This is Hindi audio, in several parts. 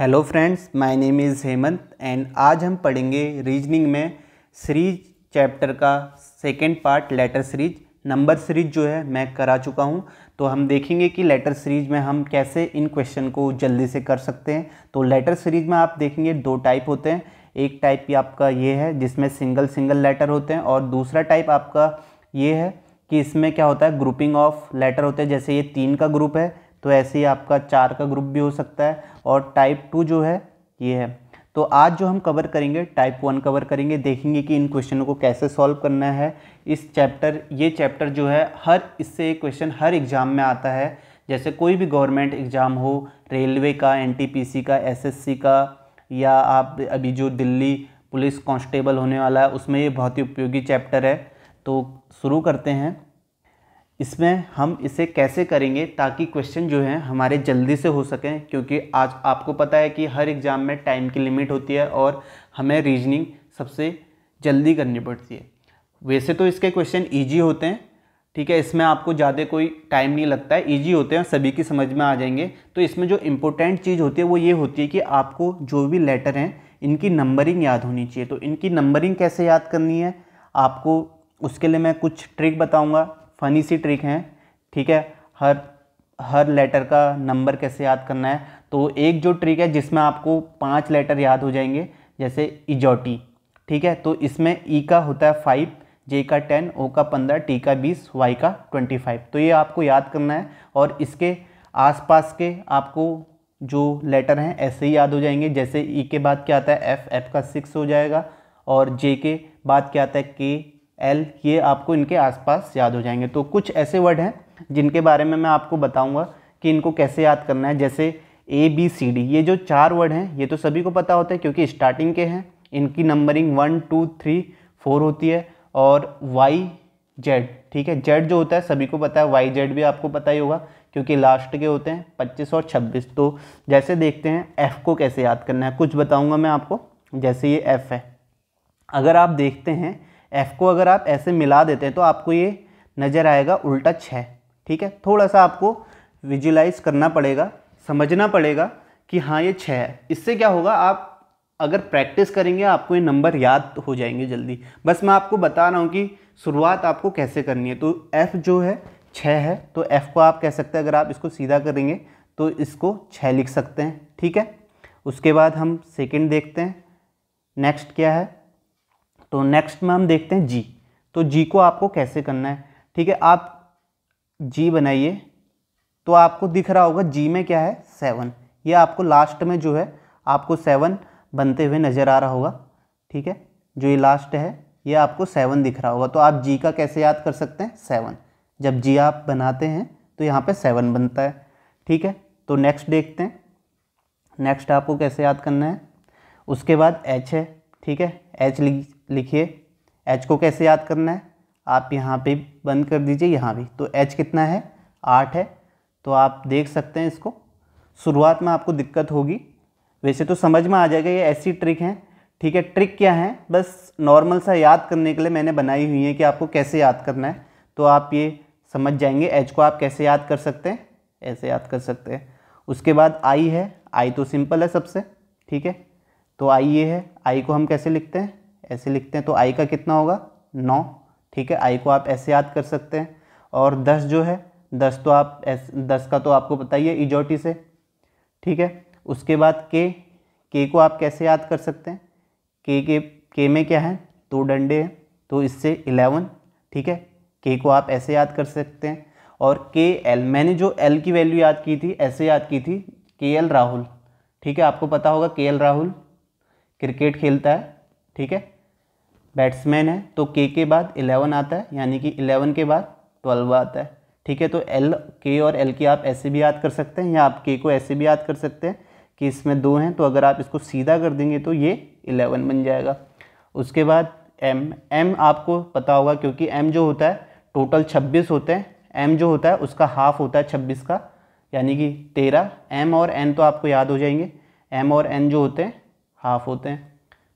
Hello friends my name is Hemant and आज हम पढ़ेंगे रीजनिंग में सीरीज चैप्टर का second part letter series number series जो है मैं करा चुका हूँ तो हम देखेंगे कि लेटर सीरीज में हम कैसे इन क्वेश्चन को जल्दी से कर सकते हैं तो लेटर सीरीज में आप देखेंगे दो टाइप होते हैं एक टाइप ये आपका ये है जिसमें सिंगल सिंगल लेटर होते हैं और दूसरा टाइप आपका ये है कि इसमें क्या होता है ग्रुपिंग ऑफ लेटर होते हैं जैसे ये तीन का ग्रुप है तो ऐसे ही आपका चार का ग्रुप भी हो सकता है और टाइप टू जो है ये है तो आज जो हम कवर करेंगे टाइप वन कवर करेंगे देखेंगे कि इन क्वेश्चनों को कैसे सॉल्व करना है इस चैप्टर ये चैप्टर जो है हर इससे क्वेश्चन हर एग्ज़ाम में आता है जैसे कोई भी गवर्नमेंट एग्ज़ाम हो रेलवे का एन का एस का या आप अभी जो दिल्ली पुलिस कांस्टेबल होने वाला है उसमें ये बहुत ही उपयोगी चैप्टर है तो शुरू करते हैं इसमें हम इसे कैसे करेंगे ताकि क्वेश्चन जो है हमारे जल्दी से हो सकें क्योंकि आज आपको पता है कि हर एग्ज़ाम में टाइम की लिमिट होती है और हमें रीजनिंग सबसे जल्दी करनी पड़ती है वैसे तो इसके क्वेश्चन ईजी होते हैं ठीक है इसमें आपको ज़्यादा कोई टाइम नहीं लगता है ईजी होते हैं सभी की समझ में आ जाएंगे तो इसमें जो इम्पोर्टेंट चीज़ होती है वो ये होती है कि आपको जो भी लेटर हैं इनकी नंबरिंग याद होनी चाहिए तो इनकी नंबरिंग कैसे याद करनी है आपको उसके लिए मैं कुछ ट्रिक बताऊंगा फ़नी सी ट्रिक हैं ठीक है हर हर लेटर का नंबर कैसे याद करना है तो एक जो ट्रिक है जिसमें आपको पांच लेटर याद हो जाएंगे जैसे इजोटी e ठीक है तो इसमें ई e का होता है फाइव जे का टेन ओ का पंद्रह टी का बीस वाई का ट्वेंटी फाइव तो ये आपको याद करना है और इसके आसपास के आपको जो लेटर हैं ऐसे ही याद हो जाएंगे जैसे ई e के बाद क्या आता है एफ़ एफ़ का सिक्स हो जाएगा और जे के बाद क्या आता है के एल ये आपको इनके आसपास याद हो जाएंगे तो कुछ ऐसे वर्ड हैं जिनके बारे में मैं आपको बताऊंगा कि इनको कैसे याद करना है जैसे ए बी सी डी ये जो चार वर्ड हैं ये तो सभी को पता होता है क्योंकि स्टार्टिंग के हैं इनकी numbering one two three four होती है और वाई जेड ठीक है जेड जो होता है सभी को पता है वाई जेड भी आपको पता ही होगा क्योंकि लास्ट के होते हैं पच्चीस और छब्बीस तो जैसे देखते हैं एफ़ को कैसे याद करना है कुछ बताऊँगा मैं आपको जैसे ये एफ़ है अगर आप देखते हैं एफ़ को अगर आप ऐसे मिला देते हैं तो आपको ये नज़र आएगा उल्टा छः ठीक है थोड़ा सा आपको विजुलाइज करना पड़ेगा समझना पड़ेगा कि हाँ ये छः है इससे क्या होगा आप अगर प्रैक्टिस करेंगे आपको ये नंबर याद हो जाएंगे जल्दी बस मैं आपको बता रहा हूँ कि शुरुआत आपको कैसे करनी है तो एफ़ जो है छः है तो एफ़ को आप कह सकते हैं अगर आप इसको सीधा करेंगे तो इसको छः लिख सकते हैं ठीक है उसके बाद हम सेकेंड देखते हैं नेक्स्ट क्या है तो नेक्स्ट में हम देखते हैं जी तो जी को आपको कैसे करना है ठीक है आप जी बनाइए तो आपको दिख रहा होगा जी में क्या है सेवन ये आपको लास्ट में जो है आपको सेवन बनते हुए नज़र आ रहा होगा ठीक है जो ये लास्ट है ये आपको सेवन दिख रहा होगा तो आप जी का कैसे याद कर सकते हैं सेवन जब जी आप बनाते हैं तो यहाँ पे सेवन बनता है ठीक है तो नेक्स्ट देखते हैं नेक्स्ट आपको कैसे याद करना है उसके बाद एच है ठीक है एच लिखिए एच को कैसे याद करना है आप यहाँ पे बंद कर दीजिए यहाँ भी तो एच कितना है आठ है तो आप देख सकते हैं इसको शुरुआत में आपको दिक्कत होगी वैसे तो समझ में आ जाएगा ये ऐसी ट्रिक हैं ठीक है ट्रिक क्या है बस नॉर्मल सा याद करने के लिए मैंने बनाई हुई है कि आपको कैसे याद करना है तो आप ये समझ जाएंगे एच को आप कैसे याद कर सकते हैं ऐसे याद कर सकते हैं उसके बाद आई है आई तो सिंपल है सबसे ठीक है तो आई ये है आई को हम कैसे लिखते हैं ऐसे लिखते हैं तो आई का कितना होगा नौ ठीक है आई को आप ऐसे याद कर सकते हैं और दस जो है दस तो आप एस दस का तो आपको पता ही है इजोटी से ठीक है उसके बाद के के को आप कैसे याद कर सकते हैं के के के में क्या है दो डंडे हैं तो इससे इलेवन ठीक है के को आप ऐसे याद कर सकते हैं और के एल मैंने जो एल की वैल्यू याद की थी ऐसे याद की थी के एल राहुल ठीक है आपको पता होगा के एल राहुल क्रिकेट खेलता है ठीक है बैट्समैन है तो के के बाद इलेवन आता है यानी कि इलेवन के बाद ट्वेल्व आता है ठीक है तो एल के और एल की आप ऐसे भी याद कर सकते हैं या आप के को ऐसे भी याद कर सकते हैं कि इसमें दो हैं तो अगर आप इसको सीधा कर देंगे तो ये इलेवन बन जाएगा उसके बाद एम एम आपको पता होगा क्योंकि एम जो होता है टोटल छब्बीस होते हैं एम जो होता है उसका हाफ होता है छब्बीस का यानी कि तेरह एम और एन तो आपको याद हो जाएंगे एम और एन जो होते हैं हाफ होते हैं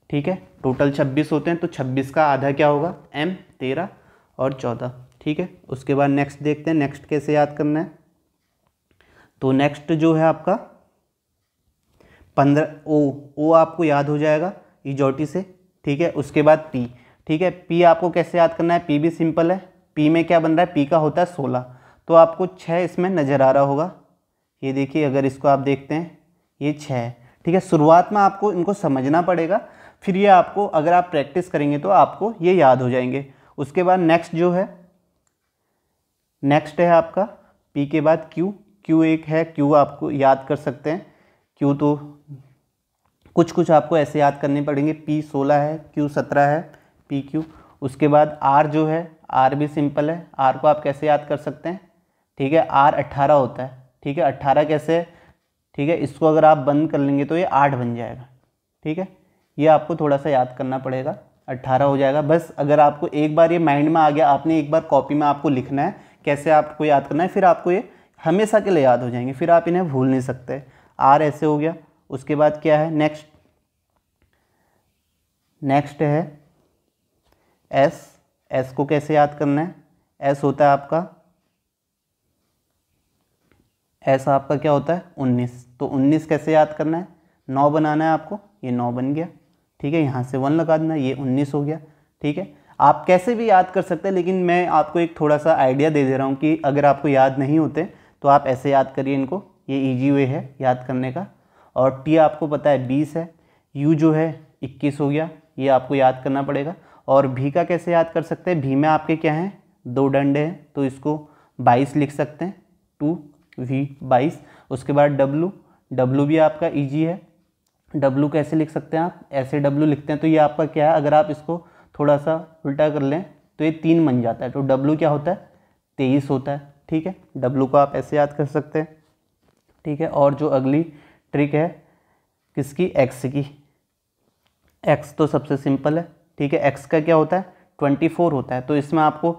ठीक है टोटल छब्बीस होते हैं तो छब्बीस का आधा क्या होगा एम तेरह और चौदह ठीक है उसके बाद नेक्स्ट देखते हैं नेक्स्ट कैसे याद करना है तो नेक्स्ट जो है आपका पंद्रह ओ ओ आपको याद हो जाएगा इजोटी से ठीक है उसके बाद पी ठीक है पी आपको कैसे याद करना है पी भी सिंपल है पी में क्या बन रहा है पी का होता है सोलह तो आपको छः इसमें नज़र आ रहा होगा ये देखिए अगर इसको आप देखते हैं ये छः है ठीक है शुरुआत में आपको इनको समझना पड़ेगा फिर ये आपको अगर आप प्रैक्टिस करेंगे तो आपको ये याद हो जाएंगे उसके बाद नेक्स्ट जो है नेक्स्ट है आपका पी के बाद क्यू क्यू एक है क्यू आपको याद कर सकते हैं क्यू तो कुछ कुछ आपको ऐसे याद करने पड़ेंगे पी सोलह है क्यू सत्रह है पी क्यू उसके बाद आर जो है आर भी सिंपल है आर को आप कैसे याद कर सकते हैं ठीक है आर अट्ठारह होता है ठीक है अट्ठारह कैसे है ठीक है इसको अगर आप बंद कर लेंगे तो ये आठ बन जाएगा ठीक है ये आपको थोड़ा सा याद करना पड़ेगा अट्ठारह हो जाएगा बस अगर आपको एक बार ये माइंड में आ गया आपने एक बार कॉपी में आपको लिखना है कैसे आपको याद करना है फिर आपको ये हमेशा के लिए याद हो जाएंगे फिर आप इन्हें भूल नहीं सकते आर ऐसे हो गया उसके बाद क्या है नेक्स्ट नेक्स्ट है एस एस को कैसे याद करना है एस होता है आपका एस आपका क्या होता है उन्नीस तो उन्नीस कैसे याद करना है नौ बनाना है आपको ये नौ बन गया ठीक है यहाँ से वन लगा देना ये उन्नीस हो गया ठीक है आप कैसे भी याद कर सकते हैं लेकिन मैं आपको एक थोड़ा सा आइडिया दे दे रहा हूँ कि अगर आपको याद नहीं होते तो आप ऐसे याद करिए इनको ये ईजी वे है याद करने का और टी आपको पता है बीस है यू जो है इक्कीस हो गया ये आपको याद करना पड़ेगा और भी का कैसे याद कर सकते हैं भी में आपके क्या हैं दो डंडे हैं तो इसको बाईस लिख सकते हैं टू वी बाईस उसके बाद डब्लू डब्लू भी आपका ईजी है डब्लू कैसे लिख सकते हैं आप ऐसे डब्लू लिखते हैं तो ये आपका क्या है अगर आप इसको थोड़ा सा उल्टा कर लें तो ये तीन बन जाता है तो डब्लू क्या होता है तेईस होता है ठीक है डब्लू को आप ऐसे याद कर सकते हैं ठीक है और जो अगली ट्रिक है किसकी एक्स की एक्स तो सबसे सिंपल है ठीक है एक्स का क्या होता है ट्वेंटी फोर होता है तो इसमें आपको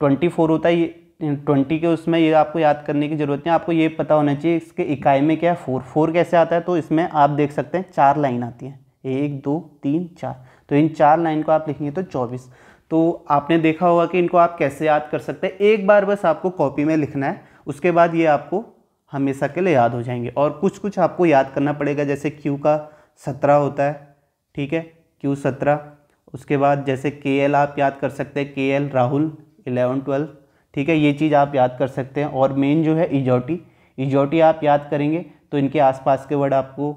ट्वेंटी फोर होता है ये ट्वेंटी के उसमें ये आपको याद करने की ज़रूरत नहीं आपको ये पता होना चाहिए इसके इकाई में क्या है फोर फोर कैसे आता है तो इसमें आप देख सकते हैं चार लाइन आती है एक दो तीन चार तो इन चार लाइन को आप लिखेंगे तो चौबीस तो आपने देखा होगा कि इनको आप कैसे याद कर सकते हैं एक बार बस आपको कॉपी में लिखना है उसके बाद ये आपको हमेशा के लिए याद हो जाएंगे और कुछ कुछ आपको याद करना पड़ेगा जैसे क्यू का सत्रह होता है ठीक है क्यू सत्रह उसके बाद जैसे के एल आप याद कर सकते हैं के एल राहुल इलेवन ट्वेल्व ठीक है ये चीज़ आप याद कर सकते हैं और मेन जो है इजोटी इजोटी आप याद करेंगे तो इनके आसपास के वर्ड आपको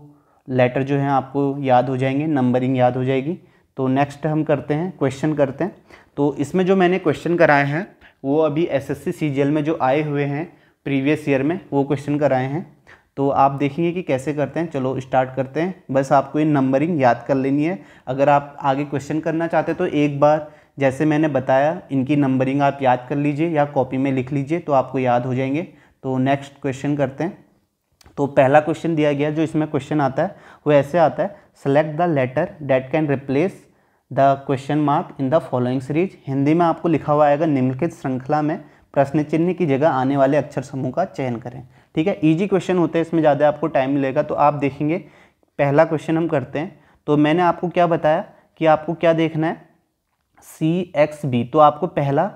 लेटर जो हैं आपको याद हो जाएंगे नंबरिंग याद हो जाएगी तो नेक्स्ट हम करते हैं क्वेश्चन करते हैं तो इसमें जो मैंने क्वेश्चन कराए हैं वो अभी एसएससी सीजीएल में जो आए हुए हैं प्रीवियस ईयर में वो क्वेश्चन कराए हैं तो आप देखेंगे कि कैसे करते हैं चलो स्टार्ट करते हैं बस आपको ये नंबरिंग याद कर लेनी है अगर आप आगे क्वेश्चन करना चाहते हैं तो एक बार जैसे मैंने बताया इनकी नंबरिंग आप याद कर लीजिए या कॉपी में लिख लीजिए तो आपको याद हो जाएंगे तो नेक्स्ट क्वेश्चन करते हैं तो पहला क्वेश्चन दिया गया जो इसमें क्वेश्चन आता है वो ऐसे आता है select the letter that can replace the question mark in the following series Hindi में आपको लिखा हुआ आएगा निम्नलिखित श्रृंखला में प्रश्न चिन्ह की जगह आने वाले अक्षर समूह का चयन करें ठीक है ईजी क्वेश्चन होते हैं इसमें ज़्यादा आपको टाइम मिलेगा तो आप देखेंगे पहला क्वेश्चन हम करते हैं तो मैंने आपको क्या बताया कि आपको क्या देखना है सी एक्स बी तो आपको पहला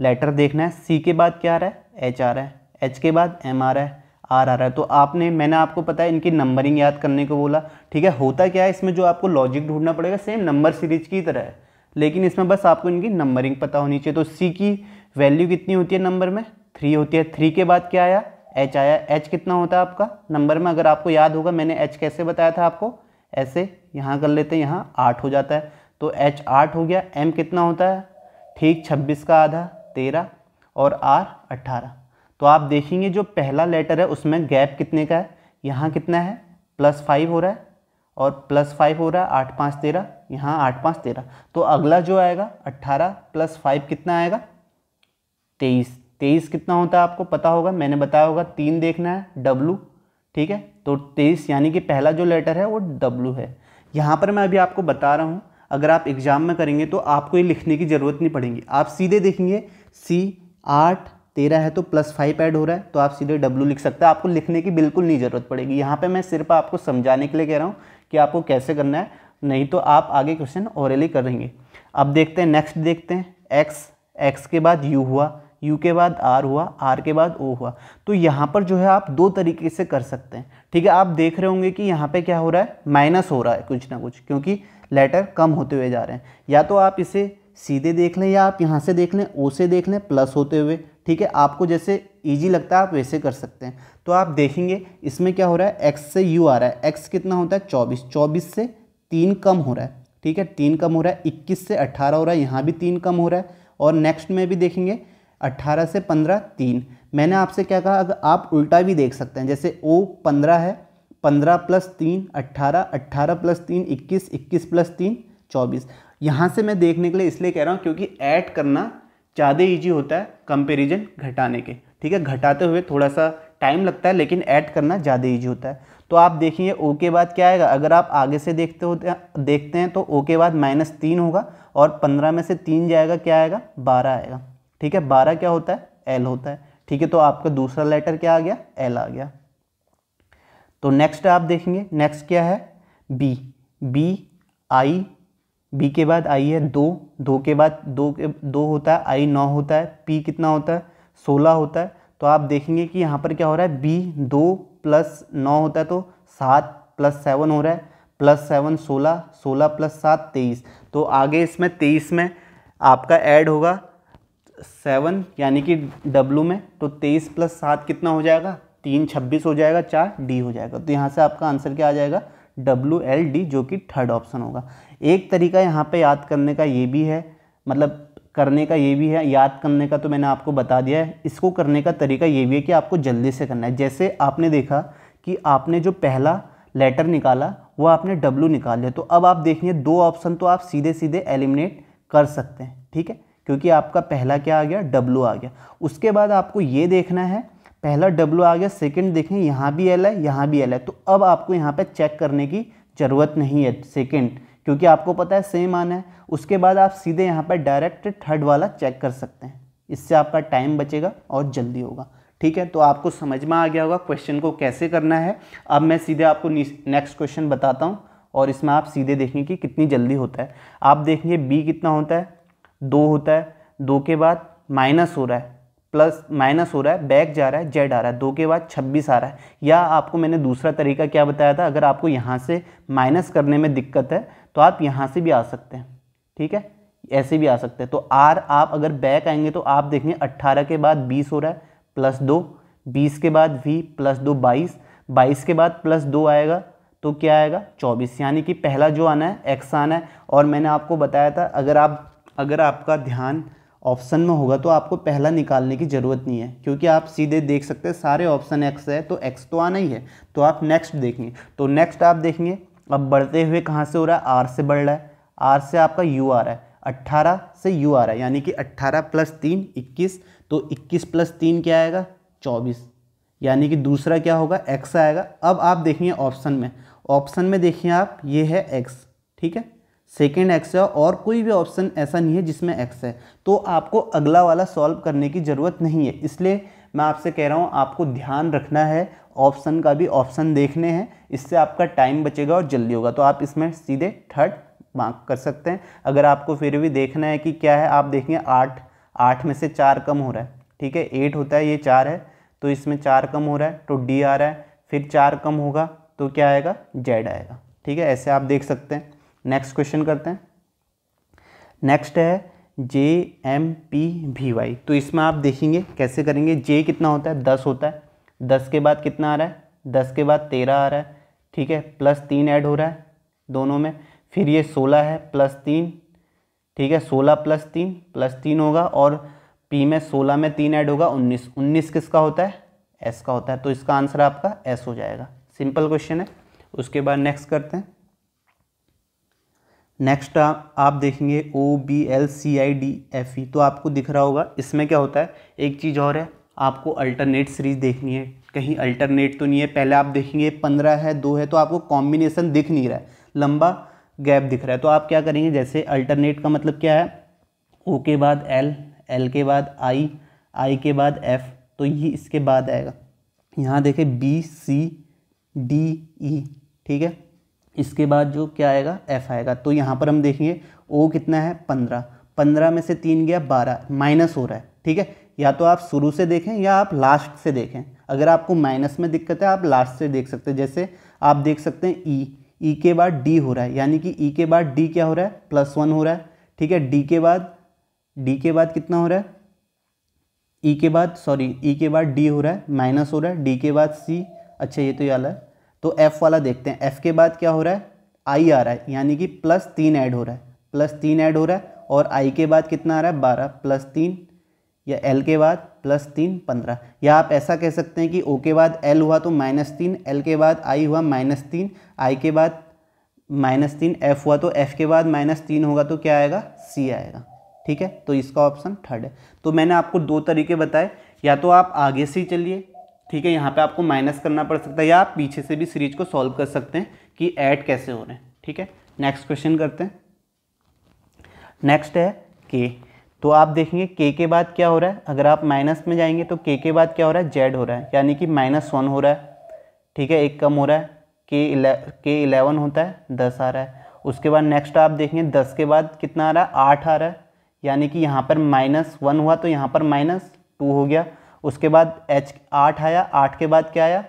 लेटर देखना है सी के बाद क्या आ रहा है एच आ रहा है एच के बाद एम आ रहा है आर आ रहा है तो आपने मैंने आपको पता है इनकी नंबरिंग याद करने को बोला ठीक है होता क्या है इसमें जो आपको लॉजिक ढूंढना पड़ेगा सेम नंबर सीरीज की तरह है लेकिन इसमें बस आपको इनकी नंबरिंग पता होनी चाहिए तो सी की वैल्यू कितनी होती है नंबर में थ्री होती है थ्री के बाद क्या आया एच आया एच कितना होता है आपका नंबर में अगर आपको याद होगा मैंने एच कैसे बताया था आपको ऐसे यहाँ कर लेते हैं यहाँ आठ हो जाता है तो एच आठ हो गया एम कितना होता है ठीक छब्बीस का आधा तेरह और आर अट्ठारह तो आप देखेंगे जो पहला लेटर है उसमें गैप कितने का है यहाँ कितना है प्लस फाइव हो रहा है और प्लस फाइव हो रहा है आठ पाँच तेरह यहाँ आठ पाँच तेरह तो अगला जो आएगा अट्ठारह प्लस फाइव कितना आएगा तेईस तेईस कितना होता है आपको पता होगा मैंने बताया होगा तीन देखना है डब्लू ठीक है तो तेईस यानी कि पहला जो लेटर है वो डब्लू है यहाँ पर मैं अभी आपको बता रहा हूँ अगर आप एग्ज़ाम में करेंगे तो आपको ये लिखने की ज़रूरत नहीं पड़ेगी आप सीधे देखेंगे सी आठ तेरह है तो प्लस फाइव ऐड हो रहा है तो आप सीधे डब्ल्यू लिख सकते हैं आपको लिखने की बिल्कुल नहीं ज़रूरत पड़ेगी यहाँ पे मैं सिर्फ आपको समझाने के लिए कह रहा हूँ कि आपको कैसे करना है नहीं तो आप आगे क्वेश्चन औरली करेंगे अब देखते हैं नेक्स्ट देखते हैं एक्स एक्स के बाद यू हुआ यू के बाद आर हुआ आर के बाद ओ हुआ तो यहाँ पर जो है आप दो तरीके से कर सकते हैं ठीक है आप देख रहे होंगे कि यहाँ पर क्या हो रहा है माइनस हो रहा है कुछ ना कुछ क्योंकि लेटर कम होते हुए जा रहे हैं या तो आप इसे सीधे देख लें या आप यहाँ से देख लें ओ से देख लें प्लस होते हुए ठीक है आपको जैसे ईजी लगता है आप वैसे कर सकते हैं तो आप देखेंगे इसमें क्या हो रहा है एक्स से यू आ रहा है एक्स कितना होता है चौबीस चौबीस से तीन कम हो रहा है ठीक है तीन कम हो रहा है इक्कीस से अट्ठारह हो रहा है यहाँ भी तीन कम हो रहा है और नेक्स्ट में भी देखेंगे अट्ठारह से पंद्रह तीन मैंने आपसे क्या कहा अगर आप उल्टा भी देख सकते हैं जैसे ओ पंद्रह है पंद्रह प्लस तीन अट्ठारह अट्ठारह प्लस तीन इक्कीस इक्कीस प्लस तीन चौबीस यहाँ से मैं देखने के लिए इसलिए कह रहा हूँ क्योंकि ऐड करना ज़्यादा ईजी होता है कंपेरिजन घटाने के ठीक है घटाते हुए थोड़ा सा टाइम लगता है लेकिन ऐड करना ज़्यादा ईजी होता है तो आप देखिए ओ के बाद क्या आएगा अगर आप आगे से देखते होते देखते हैं तो ओ के बाद माइनस तीन होगा और पंद्रह में से तीन जाएगा क्या आएगा बारह आएगा ठीक है बारह क्या होता है एल होता है ठीक है तो आपका दूसरा लेटर क्या आ गया एल आ गया तो नेक्स्ट आप देखेंगे नेक्स्ट क्या है बी बी आई बी के बाद आई है दो दो के बाद दो के दो होता है आई नौ होता है पी कितना होता है सोलह होता है तो आप देखेंगे कि यहाँ पर क्या हो रहा है बी दो प्लस नौ होता है तो सात प्लस सेवन हो रहा है प्लस सेवन सोलह सोलह प्लस सात तेईस तो आगे इसमें तेईस में आपका ऐड होगा सेवन यानी कि डब्लू में तो तेईस प्लस सात कितना हो जाएगा तीन छब्बीस हो जाएगा चार डी हो जाएगा तो यहाँ से आपका आंसर क्या आ जाएगा डब्ल्यू एल डी जो कि थर्ड ऑप्शन होगा एक तरीका यहाँ पे याद करने का ये भी है मतलब करने का ये भी है याद करने का तो मैंने आपको बता दिया है इसको करने का तरीका ये भी है कि आपको जल्दी से करना है जैसे आपने देखा कि आपने जो पहला लेटर निकाला वो आपने डब्लू निकाल लिया तो अब आप देखिए दो ऑप्शन तो आप सीधे सीधे एलिमिनेट कर सकते हैं ठीक है क्योंकि आपका पहला क्या आ गया डब्लू आ गया उसके बाद आपको ये देखना है पहला W आ गया सेकंड देखें यहाँ भी L है यहाँ भी L है तो अब आपको यहाँ पे चेक करने की ज़रूरत नहीं है सेकंड क्योंकि आपको पता है सेम आना है उसके बाद आप सीधे यहाँ पर डायरेक्ट थर्ड वाला चेक कर सकते हैं इससे आपका टाइम बचेगा और जल्दी होगा ठीक है तो आपको समझ में आ गया होगा क्वेश्चन को कैसे करना है अब मैं सीधे आपको नेक्स्ट क्वेश्चन बताता हूँ और इसमें आप सीधे देखें कि कितनी जल्दी होता है आप देखेंगे बी कितना होता है दो होता है दो के बाद माइनस हो रहा है प्लस माइनस हो रहा है बैक जा रहा है जेड आ रहा है दो के बाद छब्बीस आ रहा है या आपको मैंने दूसरा तरीका क्या बताया था अगर आपको यहाँ से माइनस करने में दिक्कत है तो आप यहाँ से भी आ सकते हैं ठीक है ऐसे भी आ सकते हैं तो आर आप अगर बैक आएंगे तो आप देखेंगे अट्ठारह के बाद बीस हो रहा है प्लस दो बीस के बाद वी प्लस दो बाईस बाईस के बाद प्लस दो आएगा तो क्या आएगा चौबीस यानी कि पहला जो आना है एक्स आना है और मैंने आपको बताया था अगर आप अगर आपका ध्यान ऑप्शन में होगा तो आपको पहला निकालने की ज़रूरत नहीं है क्योंकि आप सीधे देख सकते हैं सारे ऑप्शन एक्स है तो एक्स तो आना ही है तो आप नेक्स्ट देखेंगे तो नेक्स्ट आप देखेंगे अब बढ़ते हुए कहाँ से हो रहा है आर से बढ़ रहा है आर से आपका यू आ रहा है अट्ठारह से यू आ रहा है यानी कि अट्ठारह प्लस तीन इक्कीस तो इक्कीस प्लस तीन क्या आएगा चौबीस यानी कि दूसरा क्या होगा एक्स आएगा अब आप देखेंगे ऑप्शन में ऑप्शन में देखिए आप ये है एक्स ठीक है सेकेंड एक्स है और कोई भी ऑप्शन ऐसा नहीं है जिसमें एक्स है तो आपको अगला वाला सॉल्व करने की ज़रूरत नहीं है इसलिए मैं आपसे कह रहा हूँ आपको ध्यान रखना है ऑप्शन का भी ऑप्शन देखने हैं इससे आपका टाइम बचेगा और जल्दी होगा तो आप इसमें सीधे थर्ड मार्क कर सकते हैं अगर आपको फिर भी देखना है कि क्या है आप देखेंगे आठ आठ में से चार कम हो रहा है ठीक है एट होता है ये चार है तो इसमें चार कम हो रहा है तो डी आ रहा है फिर चार कम होगा तो क्या आएगा जेड आएगा ठीक है ऐसे आप देख सकते हैं नेक्स्ट क्वेश्चन करते हैं नेक्स्ट है J M P V Y तो इसमें आप देखेंगे कैसे करेंगे जे कितना होता है दस होता है दस के बाद कितना आ रहा है दस के बाद तेरह आ रहा है ठीक है प्लस तीन ऐड हो रहा है दोनों में फिर ये सोलह है प्लस तीन ठीक है सोलह प्लस तीन प्लस तीन होगा और पी में सोलह में तीन ऐड होगा उन्नीस उन्नीस किसका होता है एस का होता है तो इसका आंसर आपका एस हो जाएगा सिंपल क्वेश्चन है उसके बाद नेक्स्ट करते हैं नेक्स्ट आप देखेंगे O B L C I D F E तो आपको दिख रहा होगा इसमें क्या होता है एक चीज़ और है आपको अल्टरनेट सीरीज देखनी है कहीं अल्टरनेट तो नहीं है पहले आप देखेंगे पंद्रह है दो है तो आपको कॉम्बिनेशन दिख नहीं रहा है लंबा गैप दिख रहा है तो आप क्या करेंगे जैसे अल्टरनेट का मतलब क्या है ओ के बाद एल एल के बाद आई आई के बाद एफ तो ये इसके बाद आएगा यहाँ देखें बी सी डी ई ठीक है इसके बाद जो क्या आएगा एफ आएगा तो यहाँ पर हम देखेंगे ओ कितना है पंद्रह पंद्रह में से तीन गया बारह माइनस हो रहा है ठीक है या तो आप शुरू से देखें या आप लास्ट से देखें अगर आपको माइनस में दिक्कत है आप लास्ट से देख सकते हैं जैसे आप देख सकते हैं ई e। ई e के बाद डी हो रहा है यानी कि ई e के बाद डी क्या हो रहा है प्लस वन हो रहा है ठीक है डी के बाद डी के बाद कितना हो रहा है ई के बाद सॉरी ई के बाद डी हो रहा है माइनस हो रहा है डी के बाद सी अच्छा ये तो याद है तो एफ़ वाला देखते हैं एफ़ के बाद क्या हो रहा है आई आ रहा है यानी कि प्लस तीन ऐड हो रहा है प्लस तीन ऐड हो रहा है और आई के बाद कितना आ रहा है बारह प्लस तीन या एल के बाद प्लस तीन पंद्रह या आप ऐसा कह सकते हैं कि ओ के बाद एल हुआ तो माइनस तीन एल के बाद आई हुआ माइनस तीन आई के बाद माइनस तीन एफ हुआ तो एफ के बाद माइनस तीन होगा तो क्या आएगा सी आएगा ठीक है तो इसका ऑप्शन थर्ड है तो मैंने आपको दो तरीके बताए या तो आप आगे से ही चलिए ठीक है यहाँ पे आपको माइनस करना पड़ सकता है या आप पीछे से भी सीरीज को सॉल्व कर सकते हैं कि ऐड कैसे हो रहे हैं ठीक है नेक्स्ट क्वेश्चन करते हैं नेक्स्ट है के तो आप देखेंगे के के बाद क्या हो रहा है अगर आप माइनस में जाएंगे तो के के बाद क्या हो रहा है जेड हो रहा है यानी कि माइनस वन हो रहा है ठीक है एक कम हो रहा है के इले के इलेवन होता है दस आ रहा है उसके बाद नेक्स्ट आप देखेंगे दस के बाद कितना आ रहा है आठ आ रहा है यानी कि यहाँ पर माइनस वन हुआ तो यहाँ पर माइनस टू हो गया उसके बाद एच आठ आया आठ के बाद क्या आया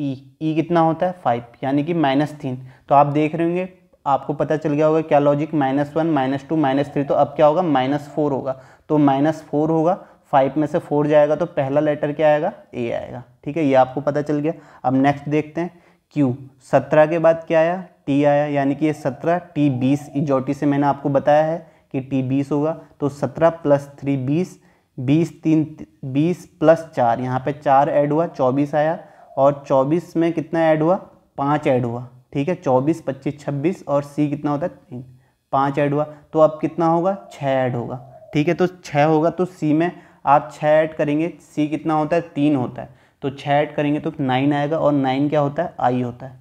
ई e. ई e कितना होता है फाइव यानी कि माइनस तीन तो आप देख रहे होंगे आपको पता चल गया होगा क्या logic minus one minus two minus three तो अब क्या होगा माइनस फोर होगा तो माइनस फोर होगा फाइव में से फोर जाएगा तो पहला लेटर क्या आएगा ए आएगा ठीक है ये आपको पता चल गया अब नेक्स्ट देखते हैं क्यू सत्रह के बाद क्या आया टी आया यानी कि ये सत्रह टी बीस इजोटी से मैंने आपको बताया है कि टी बीस होगा तो सत्रह प्लस थ्री बीस बीस तीन बीस प्लस चार यहाँ पे चार ऐड हुआ चौबीस आया और चौबीस में कितना ऐड हुआ पाँच ऐड हुआ ठीक है चौबीस पच्चीस छब्बीस और सी कितना होता है तीन पाँच ऐड हुआ तो अब कितना होगा छः ऐड होगा ठीक है तो छः होगा तो सी में आप छः ऐड करेंगे सी कितना होता है तीन होता है तो छः ऐड करेंगे तो नाइन आएगा और नाइन क्या होता है आई होता है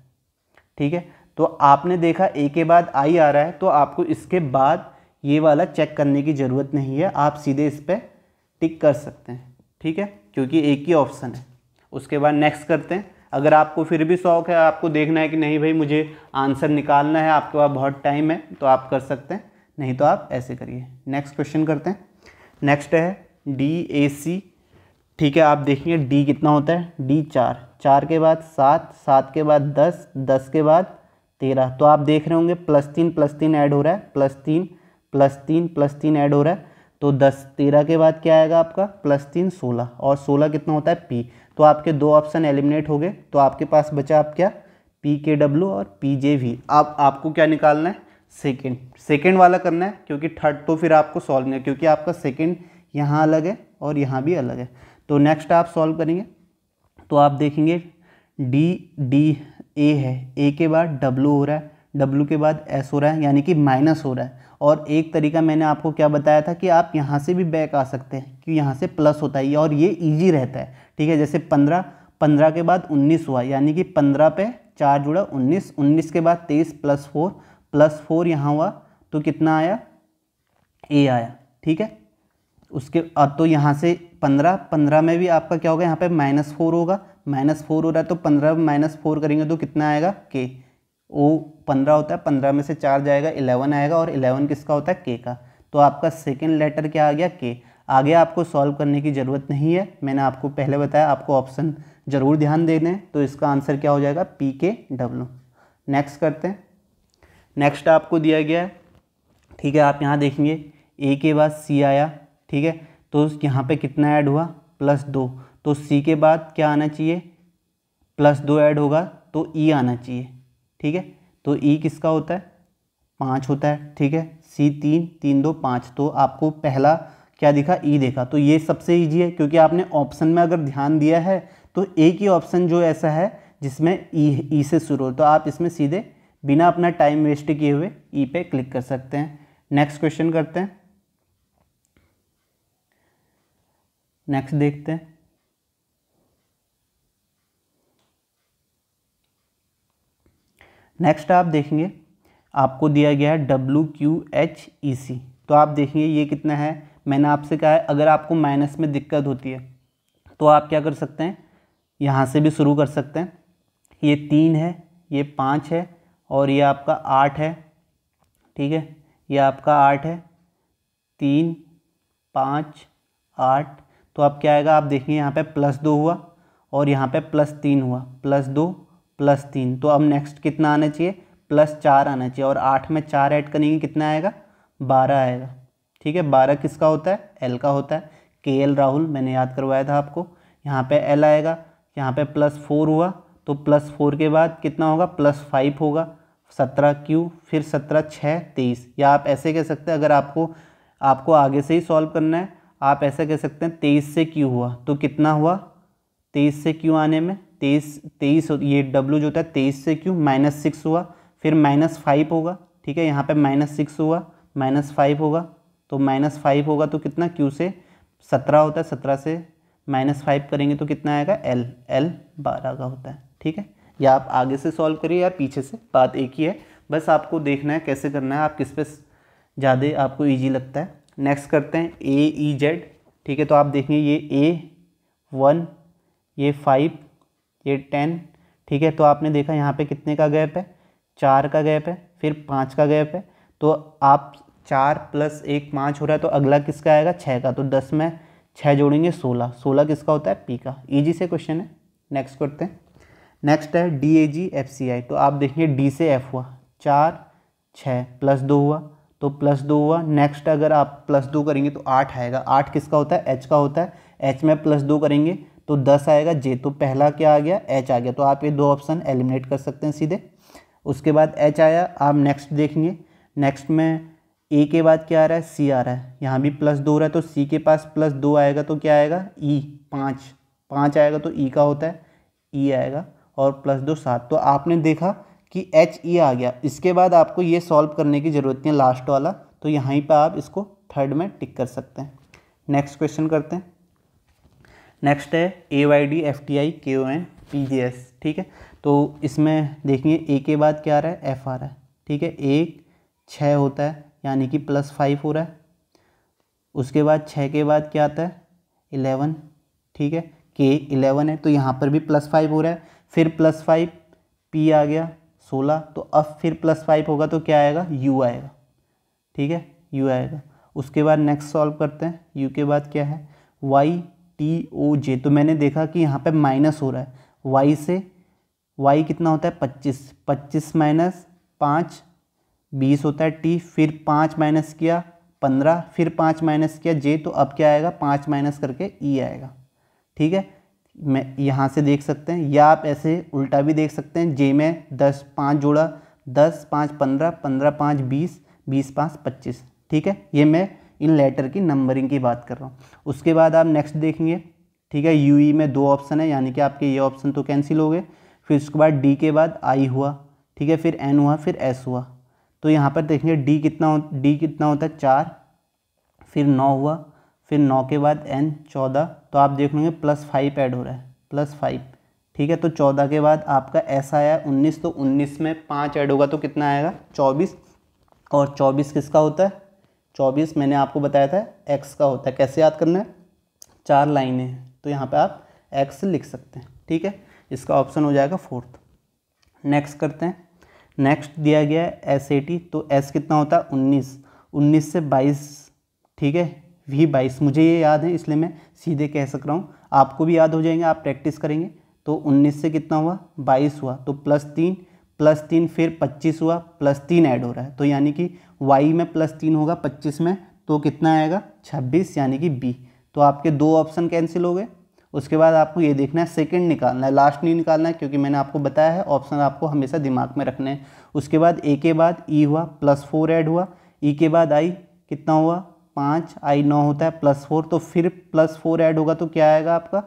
ठीक है तो आपने देखा ए के बाद आई आ रहा है तो आपको इसके बाद ये वाला चेक करने की ज़रूरत नहीं है आप सीधे इस पर टिक कर सकते हैं ठीक है क्योंकि एक ही ऑप्शन है उसके बाद नेक्स्ट करते हैं अगर आपको फिर भी शौक है आपको देखना है कि नहीं भाई मुझे आंसर निकालना है आपके पास बहुत टाइम है तो आप कर सकते हैं नहीं तो आप ऐसे करिए नेक्स्ट क्वेश्चन करते हैं नेक्स्ट है डी ए सी ठीक है आप देखिए डी कितना होता है डी चार चार के बाद सात सात के बाद दस दस के बाद तेरह तो आप देख रहे होंगे प्लस तीन प्लस तीन ऐड हो रहा है प्लस तीन प्लस तीन प्लस तीन ऐड हो रहा है तो दस तेरह के बाद क्या आएगा आपका प्लस तीन सोलह और सोलह कितना होता है पी तो आपके दो ऑप्शन एलिमिनेट हो गए तो आपके पास बचा आप क्या पी के डब्ल्यू और पी जे वी अब आपको क्या निकालना है सेकेंड सेकेंड वाला करना है क्योंकि थर्ड तो फिर आपको सॉल्व नहीं है क्योंकि आपका सेकेंड यहाँ अलग है और यहाँ भी अलग है तो नेक्स्ट आप सॉल्व करेंगे तो आप देखेंगे डी डी ए है ए के बाद डब्लू हो रहा है डब्लू के बाद एस हो रहा है यानी कि माइनस हो रहा है और एक तरीका मैंने आपको क्या बताया था कि आप यहाँ से भी बैक आ सकते हैं कि यहाँ से प्लस होता है और ये ईजी रहता है ठीक है जैसे पंद्रह पंद्रह के बाद उन्नीस हुआ यानी कि पंद्रह पे चार जुड़ा उन्नीस उन्नीस के बाद तेईस प्लस फोर प्लस फोर यहाँ हुआ तो कितना आया ए आया ठीक है उसके अब तो यहाँ से पंद्रह पंद्रह में भी आपका क्या होगा यहाँ पे माइनस फोर होगा माइनस फोर हो रहा है तो पंद्रह माइनस फोर करेंगे तो कितना आएगा के ओ पंद्रह होता है पंद्रह में से चार जाएगा इलेवन आएगा और इलेवन किसका होता है के का तो आपका सेकेंड लेटर क्या आ गया के आगे आपको सॉल्व करने की ज़रूरत नहीं है मैंने आपको पहले बताया आपको ऑप्शन ज़रूर ध्यान देने दें तो इसका आंसर क्या हो जाएगा पी के डब्ल्यू नेक्स्ट करते हैं नेक्स्ट आपको दिया गया है ठीक है आप यहाँ देखेंगे ए के बाद सी आया ठीक है तो यहाँ पे कितना ऐड हुआ प्लस दो तो सी के बाद क्या आना चाहिए प्लस दो ऐड होगा तो ई e आना चाहिए ठीक है तो ई e किसका होता है पाँच होता है ठीक है सी तीन तीन दो पाँच तो आपको पहला क्या दिखा ई e देखा तो ये सबसे ईजी है क्योंकि आपने ऑप्शन में अगर ध्यान दिया है तो एक ही ऑप्शन जो ऐसा है जिसमें ई e, ई से शुरू हो तो आप इसमें सीधे बिना अपना टाइम वेस्ट किए हुए ई पे क्लिक कर सकते हैं नेक्स्ट क्वेश्चन करते हैं नेक्स्ट देखते हैं नेक्स्ट आप देखेंगे आपको दिया गया है W Q H E C तो आप देखेंगे ये कितना है मैंने आपसे कहा है अगर आपको माइनस में दिक्कत होती है तो आप क्या कर सकते हैं यहाँ से भी शुरू कर सकते हैं ये तीन है ये पाँच है और ये आपका आठ है ठीक है ये आपका आठ है तीन पाँच आठ तो आप क्या आएगा आप देखेंगे यहाँ पे प्लस दो हुआ और यहाँ पे प्लस तीन हुआ प्लस दो प्लस तीन तो अब नेक्स्ट कितना आना चाहिए प्लस चार आना चाहिए और आठ में चार ऐड करेंगे कितना आएगा बारह आएगा ठीक है बारह किसका होता है एल का होता है के एल राहुल मैंने याद करवाया था आपको यहाँ पे एल आएगा यहाँ पे प्लस फोर हुआ तो प्लस फोर के बाद कितना होगा प्लस फाइव होगा सत्रह क्यू फिर सत्रह छः तेईस या आप ऐसे कह सकते हैं अगर आपको आपको आगे से ही सॉल्व करना है आप ऐसा कह सकते हैं तेईस से क्यू हुआ तो कितना हुआ तेईस से क्यू आने में तेईस तेईस ये डब्ल्यू जो होता है तेईस से क्यों माइनस सिक्स हुआ फिर माइनस फाइव होगा ठीक है यहाँ पे माइनस सिक्स हुआ माइनस फाइव होगा तो माइनस फाइव होगा तो कितना क्यू से सत्रह होता है सत्रह से माइनस फाइव करेंगे तो कितना आएगा एल एल बारह का होता है ठीक है या आप आगे से सॉल्व करिए या पीछे से बात एक ही है बस आपको देखना है कैसे करना है आप किस पे ज़्यादा आपको ईजी लगता है नेक्स्ट करते हैं ए ई जेड ठीक है तो आप देखेंगे ये ए वन ये फाइव ये टेन ठीक है तो आपने देखा यहाँ पे कितने का गैप है चार का गैप है फिर पाँच का गैप है तो आप चार प्लस एक पाँच हो रहा है तो अगला किसका आएगा छः का तो दस में छः जोड़ेंगे सोलह सोलह किसका होता है पी का ईजी से क्वेश्चन है नेक्स्ट करते हैं नेक्स्ट है D A ji F C आई तो आप देखेंगे डी से एफ हुआ चार छः प्लस दो हुआ तो प्लस दो हुआ नेक्स्ट अगर आप प्लस दो करेंगे तो आठ आएगा आठ किसका होता है एच का होता है एच में प्लस दो करेंगे तो दस आएगा जे तो पहला क्या आ गया एच आ गया तो आप ये दो ऑप्शन एलिमिनेट कर सकते हैं सीधे उसके बाद एच आया आप नेक्स्ट देखेंगे नेक्स्ट में ए के बाद क्या आ रहा है सी आ रहा है यहाँ भी प्लस दो रहा है तो सी के पास प्लस दो आएगा तो क्या आएगा ई e, पाँच पाँच आएगा तो ई e का होता है ई e आएगा और प्लस दो सात तो आपने देखा कि एच ई आ गया इसके बाद आपको ये सॉल्व करने की ज़रूरत नहीं है लास्ट वाला तो यहीं पर आप इसको थर्ड में टिक कर सकते हैं नेक्स्ट क्वेश्चन करते हैं नेक्स्ट है A Y D F T I K O N P G S ठीक है तो इसमें देखेंगे ए के बाद क्या आ रहा है एफ आ रहा है ठीक है एक छः होता है यानी कि प्लस फाइव हो रहा है उसके बाद छः के बाद क्या आता है इलेवन ठीक है के इलेवन है तो यहाँ पर भी प्लस फाइव हो रहा है फिर प्लस फाइव पी आ गया सोलह तो अब फिर प्लस फाइव होगा तो क्या आएगा यू आएगा ठीक है यू आएगा उसके बाद नेक्स्ट सॉल्व करते हैं यू के बाद क्या है वाई टी ओ जे तो मैंने देखा कि यहाँ पे माइनस हो रहा है वाई से वाई कितना होता है पच्चीस पच्चीस माइनस पाँच बीस होता है टी फिर पाँच माइनस किया पंद्रह फिर पाँच माइनस किया जे तो अब क्या आएगा पाँच माइनस करके ई e आएगा ठीक है मैं यहाँ से देख सकते हैं या आप ऐसे उल्टा भी देख सकते हैं जे में दस पाँच जोड़ा दस पाँच पंद्रह पंद्रह पाँच बीस बीस पाँच पच्चीस ठीक है ये मैं इन लेटर की नंबरिंग की बात कर रहा हूँ उसके बाद आप नेक्स्ट देखेंगे ठीक है यू ई e में दो ऑप्शन है यानी कि आपके ये ऑप्शन तो कैंसिल हो गए फिर उसके बाद डी के बाद आई हुआ ठीक है फिर एन हुआ फिर एस हुआ तो यहाँ पर देखेंगे डी कितना हो डी कितना होता है चार फिर नौ हुआ फिर नौ के बाद एन चौदह तो आप देख लेंगे प्लस फाइव ऐड हो रहा है प्लस फाइव ठीक है तो चौदह के बाद आपका एस आया उन्नीस तो उन्नीस में पाँच ऐड होगा तो कितना आएगा चौबीस और चौबीस किसका होता है चौबीस मैंने आपको बताया था एक्स का होता है कैसे याद करना है चार लाइनें हैं तो यहाँ पे आप एक्स लिख सकते हैं ठीक है इसका ऑप्शन हो जाएगा फोर्थ नेक्स्ट करते हैं नेक्स्ट दिया गया है एस टी तो एस कितना होता है उन्नीस उन्नीस से बाईस ठीक है वी बाईस मुझे ये याद है इसलिए मैं सीधे कह सक रहा हूँ आपको भी याद हो जाएंगे आप प्रैक्टिस करेंगे तो उन्नीस से कितना हुआ बाईस हुआ तो प्लस तीन प्लस तीन फिर पच्चीस हुआ प्लस तीन ऐड हो रहा है तो यानी कि वाई में प्लस तीन होगा पच्चीस में तो कितना आएगा छब्बीस यानी कि बी तो आपके दो ऑप्शन कैंसिल हो गए उसके बाद आपको ये देखना है सेकंड निकालना है लास्ट नहीं निकालना है क्योंकि मैंने आपको बताया है ऑप्शन आपको हमेशा दिमाग में रखने हैं उसके बाद ए के बाद ई e हुआ प्लस फोर ऐड हुआ ई e के बाद आई कितना हुआ पाँच आई नौ होता है प्लस फोर तो फिर प्लस फोर ऐड होगा तो क्या आएगा आपका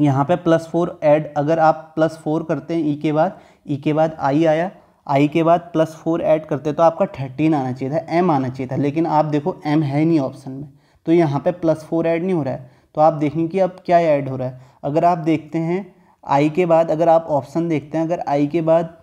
यहाँ पे प्लस फोर ऐड अगर आप प्लस फोर करते हैं ई e के बाद ई e के बाद आई आया आई के बाद प्लस फोर ऐड करते तो आपका थर्टीन आना चाहिए था एम आना चाहिए था लेकिन आप देखो एम है नहीं ऑप्शन में तो यहाँ पे प्लस फोर ऐड नहीं हो रहा है तो आप देखें कि अब क्या ऐड हो रहा है अगर आप देखते हैं आई के बाद अगर आप ऑप्शन देखते हैं अगर आई के बाद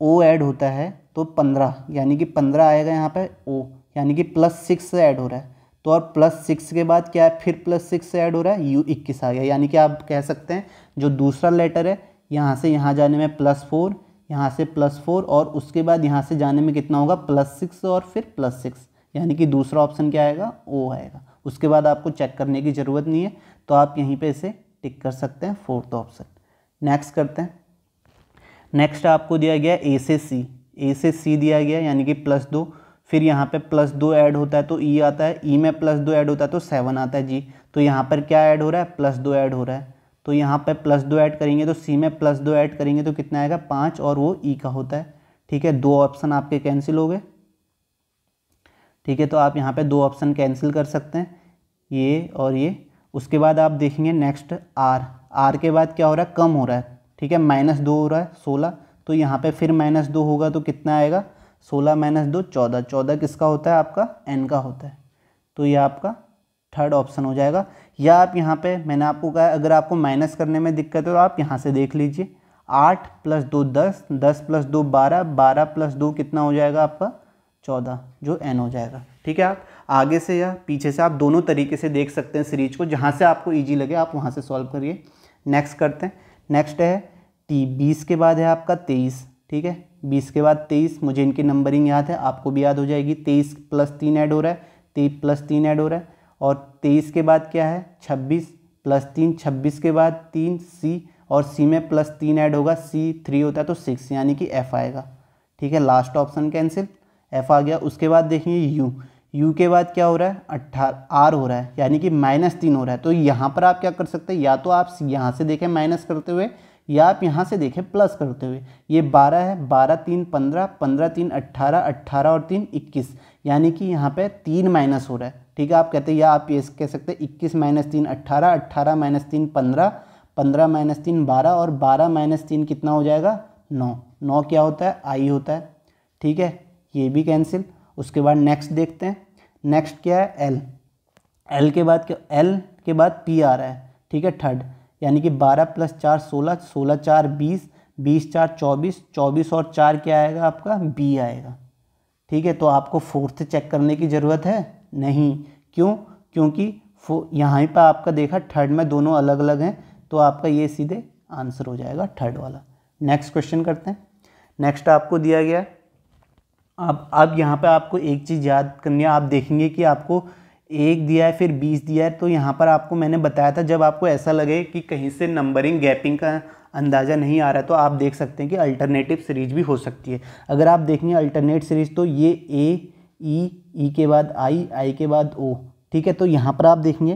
ओ ऐड होता है तो पंद्रह यानी कि पंद्रह आएगा यहाँ पर ओ यानी कि प्लस सिक्स ऐड हो रहा है तो और प्लस सिक्स के बाद क्या है फिर प्लस सिक्स ऐड हो रहा है यू इक्कीस आ गया यानी कि आप कह सकते हैं जो दूसरा लेटर है यहाँ से यहाँ जाने में प्लस फोर यहाँ से प्लस फोर और उसके बाद यहाँ से जाने में कितना होगा प्लस सिक्स और फिर प्लस सिक्स यानी कि दूसरा ऑप्शन क्या आएगा ओ आएगा उसके बाद आपको चेक करने की ज़रूरत नहीं है तो आप यहीं पे इसे टिक कर सकते हैं फोर्थ ऑप्शन नेक्स्ट करते हैं नेक्स्ट आपको दिया गया ए से सी ए से सी दिया गया यानी कि प्लस दो फिर यहाँ पे प्लस दो ऐड होता है तो ई e आता है ई e में प्लस दो ऐड होता है तो सेवन आता है जी तो यहाँ पर क्या ऐड हो रहा है प्लस दो ऐड हो रहा है तो यहाँ पे प्लस दो ऐड करेंगे तो सी में प्लस दो ऐड करेंगे तो कितना आएगा पाँच और वो ई e का होता है ठीक है दो ऑप्शन आपके कैंसिल हो गए ठीक है तो आप यहाँ पे दो ऑप्शन कैंसिल कर सकते हैं ये और ये उसके बाद आप देखेंगे नेक्स्ट आर आर के बाद क्या हो रहा है कम हो रहा है ठीक है माइनस दो हो रहा है सोलह तो यहाँ पे फिर माइनस दो होगा तो कितना आएगा सोलह माइनस दो चौदह चौदह किसका होता है आपका एन का होता है तो ये आपका थर्ड ऑप्शन हो जाएगा या आप यहाँ पे मैंने आपको कहा अगर आपको माइनस करने में दिक्कत है तो आप यहाँ से देख लीजिए आठ प्लस दो दस दस प्लस दो बारह बारह प्लस दो कितना हो जाएगा आपका चौदह जो एन हो जाएगा ठीक है आप आगे से या पीछे से आप दोनों तरीके से देख सकते हैं सीरीज को जहाँ से आपको ईजी लगे आप वहाँ से सॉल्व करिए नेक्स्ट करते हैं नेक्स्ट है टी बीस के बाद है आपका तेईस ठीक है बीस के बाद तेईस मुझे इनकी नंबरिंग याद है आपको भी याद हो जाएगी तेईस प्लस तीन ऐड हो रहा है तेईस प्लस तीन ऐड हो रहा है और तेईस के बाद क्या है छब्बीस प्लस तीन छब्बीस के बाद तीन सी और सी में प्लस तीन ऐड होगा सी थ्री होता है तो सिक्स यानी कि एफ आएगा ठीक है लास्ट ऑप्शन कैंसिल एफ आ गया उसके बाद देखिए यू यू के बाद क्या हो रहा है अट्ठारह आर हो रहा है यानी कि माइनस तीन हो रहा है तो यहाँ पर आप क्या कर सकते हैं या तो आप यहाँ से देखें माइनस करते हुए या आप यहाँ से देखें प्लस करते हुए ये बारह है बारह तीन पंद्रह पंद्रह तीन अट्ठारह अट्ठारह और तीन इक्कीस यानी कि यहाँ पे तीन माइनस हो रहा है ठीक है आप कहते हैं या आप ये कह सकते हैं इक्कीस माइनस तीन अट्ठारह अट्ठारह माइनस तीन पंद्रह पंद्रह माइनस तीन बारह और बारह माइनस तीन कितना हो जाएगा नौ नौ क्या होता है आई होता है ठीक है ये भी कैंसिल उसके बाद नेक्स्ट देखते हैं नेक्स्ट क्या है एल एल के बाद क्या एल के बाद पी आ रहा है ठीक है थर्ड यानी कि बारह प्लस चार सोलह सोलह चार बीस बीस चार चौबीस चौबीस और चार क्या आएगा आपका बी आएगा ठीक है तो आपको फोर्थ चेक करने की ज़रूरत है नहीं क्यों क्योंकि यहाँ पर आपका देखा थर्ड में दोनों अलग अलग हैं तो आपका ये सीधे आंसर हो जाएगा थर्ड वाला नेक्स्ट क्वेश्चन करते हैं नेक्स्ट आपको दिया गया अब अब यहाँ पर आपको एक चीज़ याद करनी है आप देखेंगे कि आपको एक दिया है फिर बीस दिया है तो यहाँ पर आपको मैंने बताया था जब आपको ऐसा लगे कि कहीं से नंबरिंग गैपिंग का अंदाज़ा नहीं आ रहा तो आप देख सकते हैं कि अल्टरनेटिव सीरीज भी हो सकती है अगर आप देखेंगे अल्टरनेट सीरीज तो ये ए ई e, ई e के बाद आई आई के बाद ओ ठीक है तो यहाँ पर आप देखेंगे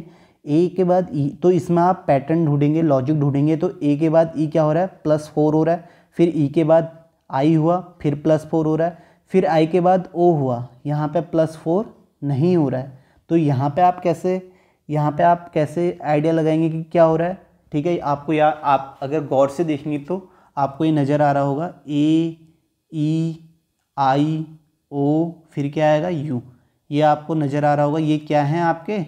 ए के बाद ई e, तो इसमें आप पैटर्न ढूंढेंगे लॉजिक ढूंढेंगे तो ए के बाद ई क्या हो रहा है प्लस फोर हो रहा है फिर ई के बाद आई हुआ फिर प्लस फोर हो रहा है फिर आई के बाद ओ हुआ यहाँ पे प्लस फोर नहीं हो रहा है तो यहाँ पे आप कैसे यहाँ पे आप कैसे आइडिया लगाएंगे कि क्या हो रहा है ठीक है आपको या आप अगर गौर से देखेंगे तो आपको ये नज़र आ रहा होगा ए ई आई ओ फिर क्या आएगा यू ये आपको नज़र आ रहा होगा ये क्या है आपके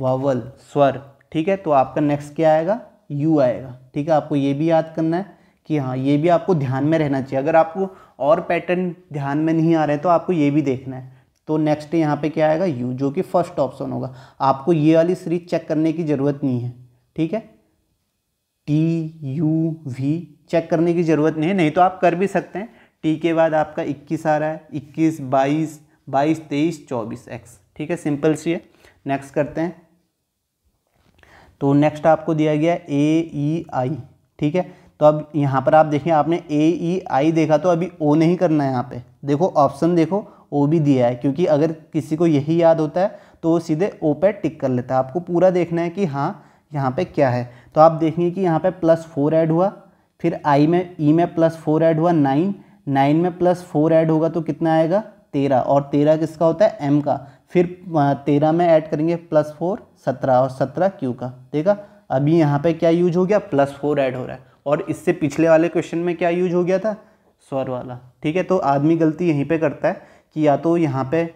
वावल स्वर ठीक है तो आपका नेक्स्ट क्या आएगा यू आएगा ठीक है आपको ये भी याद करना है कि हाँ ये भी आपको ध्यान में रहना चाहिए अगर आपको और पैटर्न ध्यान में नहीं आ रहे तो आपको ये भी देखना है तो नेक्स्ट यहाँ पे क्या आएगा यू जो कि फर्स्ट ऑप्शन होगा आपको ये वाली सीरीज चेक करने की ज़रूरत नहीं है ठीक है टी यू वी चेक करने की ज़रूरत नहीं है नहीं तो आप कर भी सकते हैं टी के बाद आपका इक्कीस आ रहा है इक्कीस बाईस बाईस तेईस चौबीस एक्स ठीक है सिंपल सी है नेक्स्ट करते हैं तो नेक्स्ट आपको दिया गया ए ई आई ठीक है तो अब यहाँ पर आप देखें आपने ए ई आई देखा तो अभी ओ नहीं करना है यहाँ पे देखो ऑप्शन देखो ओ भी दिया है क्योंकि अगर किसी को यही याद होता है तो वो सीधे ओ पे टिक कर लेता है आपको पूरा देखना है कि हाँ यहाँ पे क्या है तो आप देखेंगे कि यहाँ पे प्लस फोर ऐड हुआ फिर आई में ई e में प्लस फोर ऐड हुआ नाइन नाइन में प्लस फोर ऐड होगा तो कितना आएगा तेरह और तेरह किसका होता है एम का फिर तेरह में ऐड करेंगे प्लस फोर सत्रह और सत्रह क्यू का देखा अभी यहाँ पे क्या यूज हो गया प्लस फोर ऐड हो रहा है और इससे पिछले वाले क्वेश्चन में क्या यूज हो गया था स्वर वाला ठीक है तो आदमी गलती यहीं पर करता है कि या तो यहाँ पर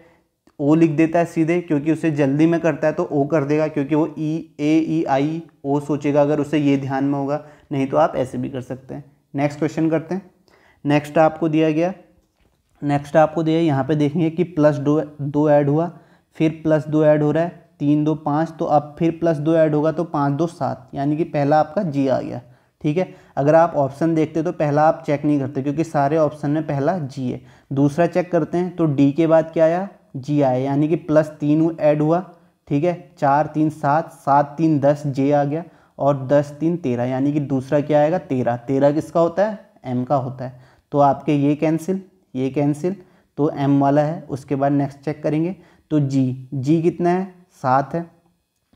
ओ लिख देता है सीधे क्योंकि उसे जल्दी में करता है तो ओ कर देगा क्योंकि वो ई ए ई आई ओ सोचेगा अगर उसे ये ध्यान में होगा नहीं तो आप ऐसे भी कर सकते हैं नेक्स्ट क्वेश्चन करते हैं नेक्स्ट आपको दिया गया नेक्स्ट आपको दिया यहाँ पे देखेंगे कि प्लस दो दो ऐड हुआ फिर प्लस दो ऐड हो रहा है तीन दो पाँच तो अब फिर प्लस दो ऐड होगा तो पाँच दो सात यानी कि पहला आपका जी आ गया ठीक है अगर आप ऑप्शन देखते तो पहला आप चेक नहीं करते क्योंकि सारे ऑप्शन में पहला जी है दूसरा चेक करते हैं तो डी के बाद क्या आया जी आया यानी कि प्लस तीन ऐड हुआ ठीक है चार तीन सात सात तीन दस जे आ गया और दस तीन तेरह यानी कि दूसरा क्या आएगा तेरह तेरह किसका होता है एम का होता है तो आपके ये कैंसिल ये कैंसिल तो एम वाला है उसके बाद नेक्स्ट चेक करेंगे तो जी जी कितना है सात है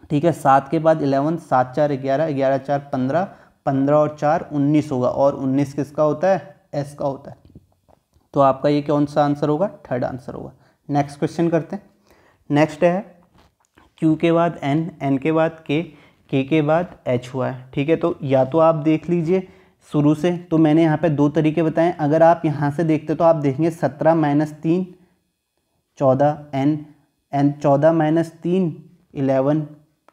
ठीक है सात के बाद इलेवन सात चार ग्यारह ग्यारह चार पंद्रह पंद्रह और चार उन्नीस होगा और उन्नीस किसका होता है एस का होता है तो आपका ये कौन सा आंसर होगा थर्ड आंसर होगा नेक्स्ट क्वेश्चन करते हैं नेक्स्ट है क्यू के बाद एन एन के बाद के के के बाद एच हुआ है ठीक है तो या तो आप देख लीजिए शुरू से तो मैंने यहाँ पे दो तरीके बताएं अगर आप यहाँ से देखते तो आप देखेंगे सत्रह माइनस तीन चौदह एन एन चौदह माइनस तीन इलेवन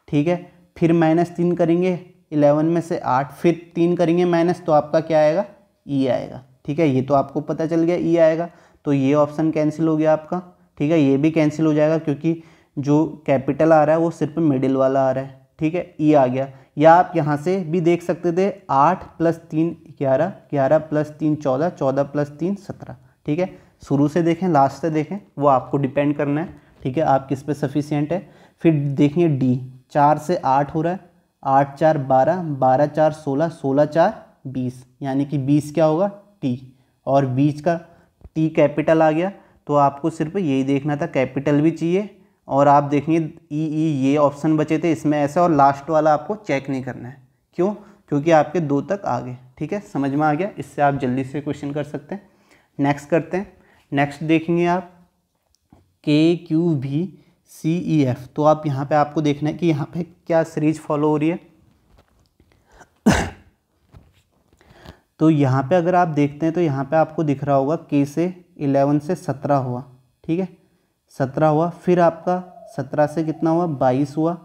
ठीक है फिर माइनस तीन करेंगे इलेवन में से आठ फिर तीन करेंगे माइनस तो आपका क्या आएगा ई आएगा ठीक है ये तो आपको पता चल गया ई आएगा तो ये ऑप्शन कैंसिल हो गया आपका ठीक है ये भी कैंसिल हो जाएगा क्योंकि जो कैपिटल आ रहा है वो सिर्फ मिडिल वाला आ रहा है ठीक है ई आ गया या आप यहाँ से भी देख सकते थे आठ प्लस तीन ग्यारह ग्यारह प्लस तीन चौदह चौदह प्लस तीन सत्रह ठीक है शुरू से देखें लास्ट से देखें वो आपको डिपेंड करना है ठीक है आप किस पे सफिशियंट है फिर देखिए डी चार से आठ हो रहा है आठ चार बारह बारह चार सोलह सोलह चार बीस यानी कि बीस क्या होगा टी और बीच का टी कैपिटल आ गया तो आपको सिर्फ यही देखना था कैपिटल भी चाहिए और आप देखेंगे ई ई ये ऑप्शन बचे थे इसमें ऐसा और लास्ट वाला आपको चेक नहीं करना है क्यों क्योंकि आपके दो तक आ गए ठीक है समझ में आ गया इससे आप जल्दी से क्वेश्चन कर सकते हैं नेक्स्ट करते हैं नेक्स्ट देखेंगे आप K Q V C E F तो आप यहाँ पे आपको देखना है कि यहाँ पे क्या सीरीज फॉलो हो रही है तो यहाँ पे अगर आप देखते हैं तो यहाँ पे आपको दिख रहा होगा के से इलेवन से सत्रह हुआ ठीक है सत्रह हुआ फिर आपका सत्रह से कितना हुआ बाईस हुआ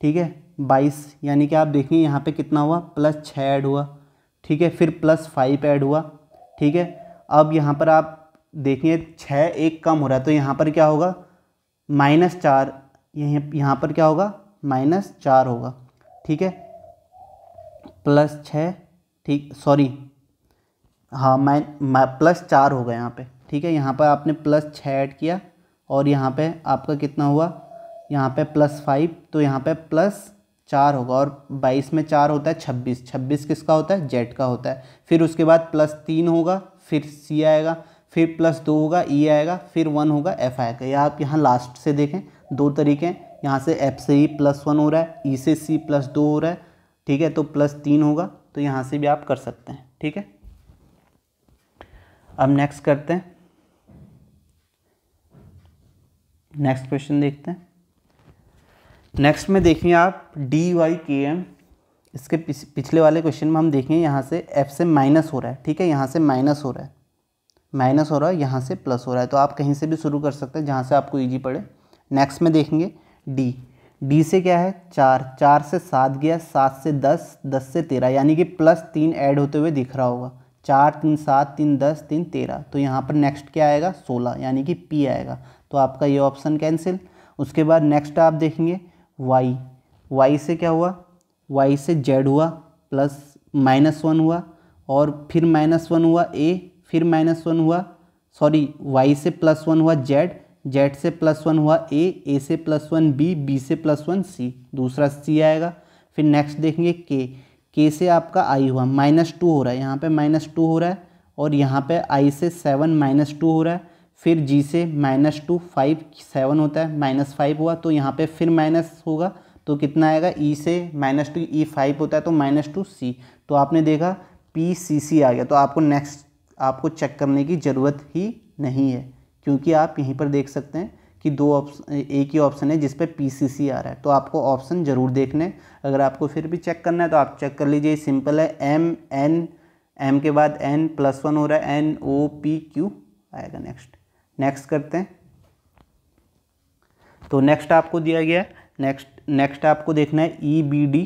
ठीक है बाईस यानी कि आप देखिए यहाँ पे कितना हुआ प्लस छः ऐड हुआ ठीक है फिर प्लस फाइव ऐड हुआ ठीक है अब यहाँ पर आप देखिए छः एक कम हो रहा है तो यहाँ पर क्या होगा माइनस चार यहीं यहाँ पर क्या होगा माइनस चार होगा ठीक है प्लस छः ठीक सॉरी हाँ माइन प्लस चार होगा यहाँ पे ठीक है यहाँ पर आपने प्लस छः ऐड किया और यहाँ पे आपका कितना हुआ यहाँ पे प्लस फाइव तो यहाँ पे प्लस चार होगा और बाईस में चार होता है छब्बीस छब्बीस किसका होता है जेड का होता है फिर उसके बाद प्लस तीन होगा फिर सी आएगा फिर प्लस दो होगा ई e आएगा फिर वन होगा एफ आएगा या आप यहाँ लास्ट से देखें दो तरीके हैं यहाँ से एफ से ई प्लस वन हो रहा है ई e से सी प्लस दो हो रहा है ठीक है तो प्लस तीन होगा तो यहाँ से भी आप कर सकते हैं ठीक है अब नेक्स्ट करते हैं नेक्स्ट क्वेश्चन देखते हैं नेक्स्ट में देखें आप डी वाई के एम इसके पिछले वाले क्वेश्चन में हम देखें यहाँ से एफ से माइनस हो रहा है ठीक है यहाँ से माइनस हो रहा है माइनस हो रहा है यहाँ से प्लस हो रहा है तो आप कहीं से भी शुरू कर सकते हैं जहाँ से आपको ईजी पड़े नेक्स्ट में देखेंगे डी डी से क्या है चार चार से सात गया सात से दस दस से तेरह यानी कि प्लस तीन ऐड होते हुए दिख रहा होगा चार तीन सात तीन दस तीन तेरह तो यहाँ पर नेक्स्ट क्या आएगा सोलह यानी कि पी आएगा तो आपका ये ऑप्शन कैंसिल उसके बाद नेक्स्ट आप देखेंगे वाई वाई से क्या हुआ वाई से जेड हुआ प्लस माइनस वन हुआ और फिर माइनस वन हुआ ए फिर माइनस वन हुआ सॉरी वाई से प्लस वन हुआ जेड जेड से प्लस वन हुआ ए ए से प्लस वन बी बी से प्लस वन सी दूसरा सी आएगा फिर नेक्स्ट देखेंगे के के से आपका आई हुआ माइनस टू हो रहा है यहाँ पे माइनस टू हो रहा है और यहाँ पे आई से सेवन माइनस टू हो रहा है फिर जी से माइनस टू फाइव सेवन होता है माइनस फाइव हुआ तो यहाँ पे फिर माइनस होगा तो कितना आएगा ई e से माइनस टू ई फाइव होता है तो माइनस टू सी तो आपने देखा पी सी सी आ गया तो आपको नेक्स्ट आपको चेक करने की ज़रूरत ही नहीं है क्योंकि आप यहीं पर देख सकते हैं कि दो ऑप्शन एक ही ऑप्शन है जिस पर पी सी सी आ रहा है तो आपको ऑप्शन ज़रूर देखने अगर आपको फिर भी चेक करना है तो आप चेक कर लीजिए सिंपल है एम एन एम के बाद एन प्लस वन हो रहा है एन ओ पी क्यू आएगा नेक्स्ट नेक्स्ट करते हैं तो नेक्स्ट आपको दिया गया नेक्स्ट नेक्स्ट आपको देखना है ई बी डी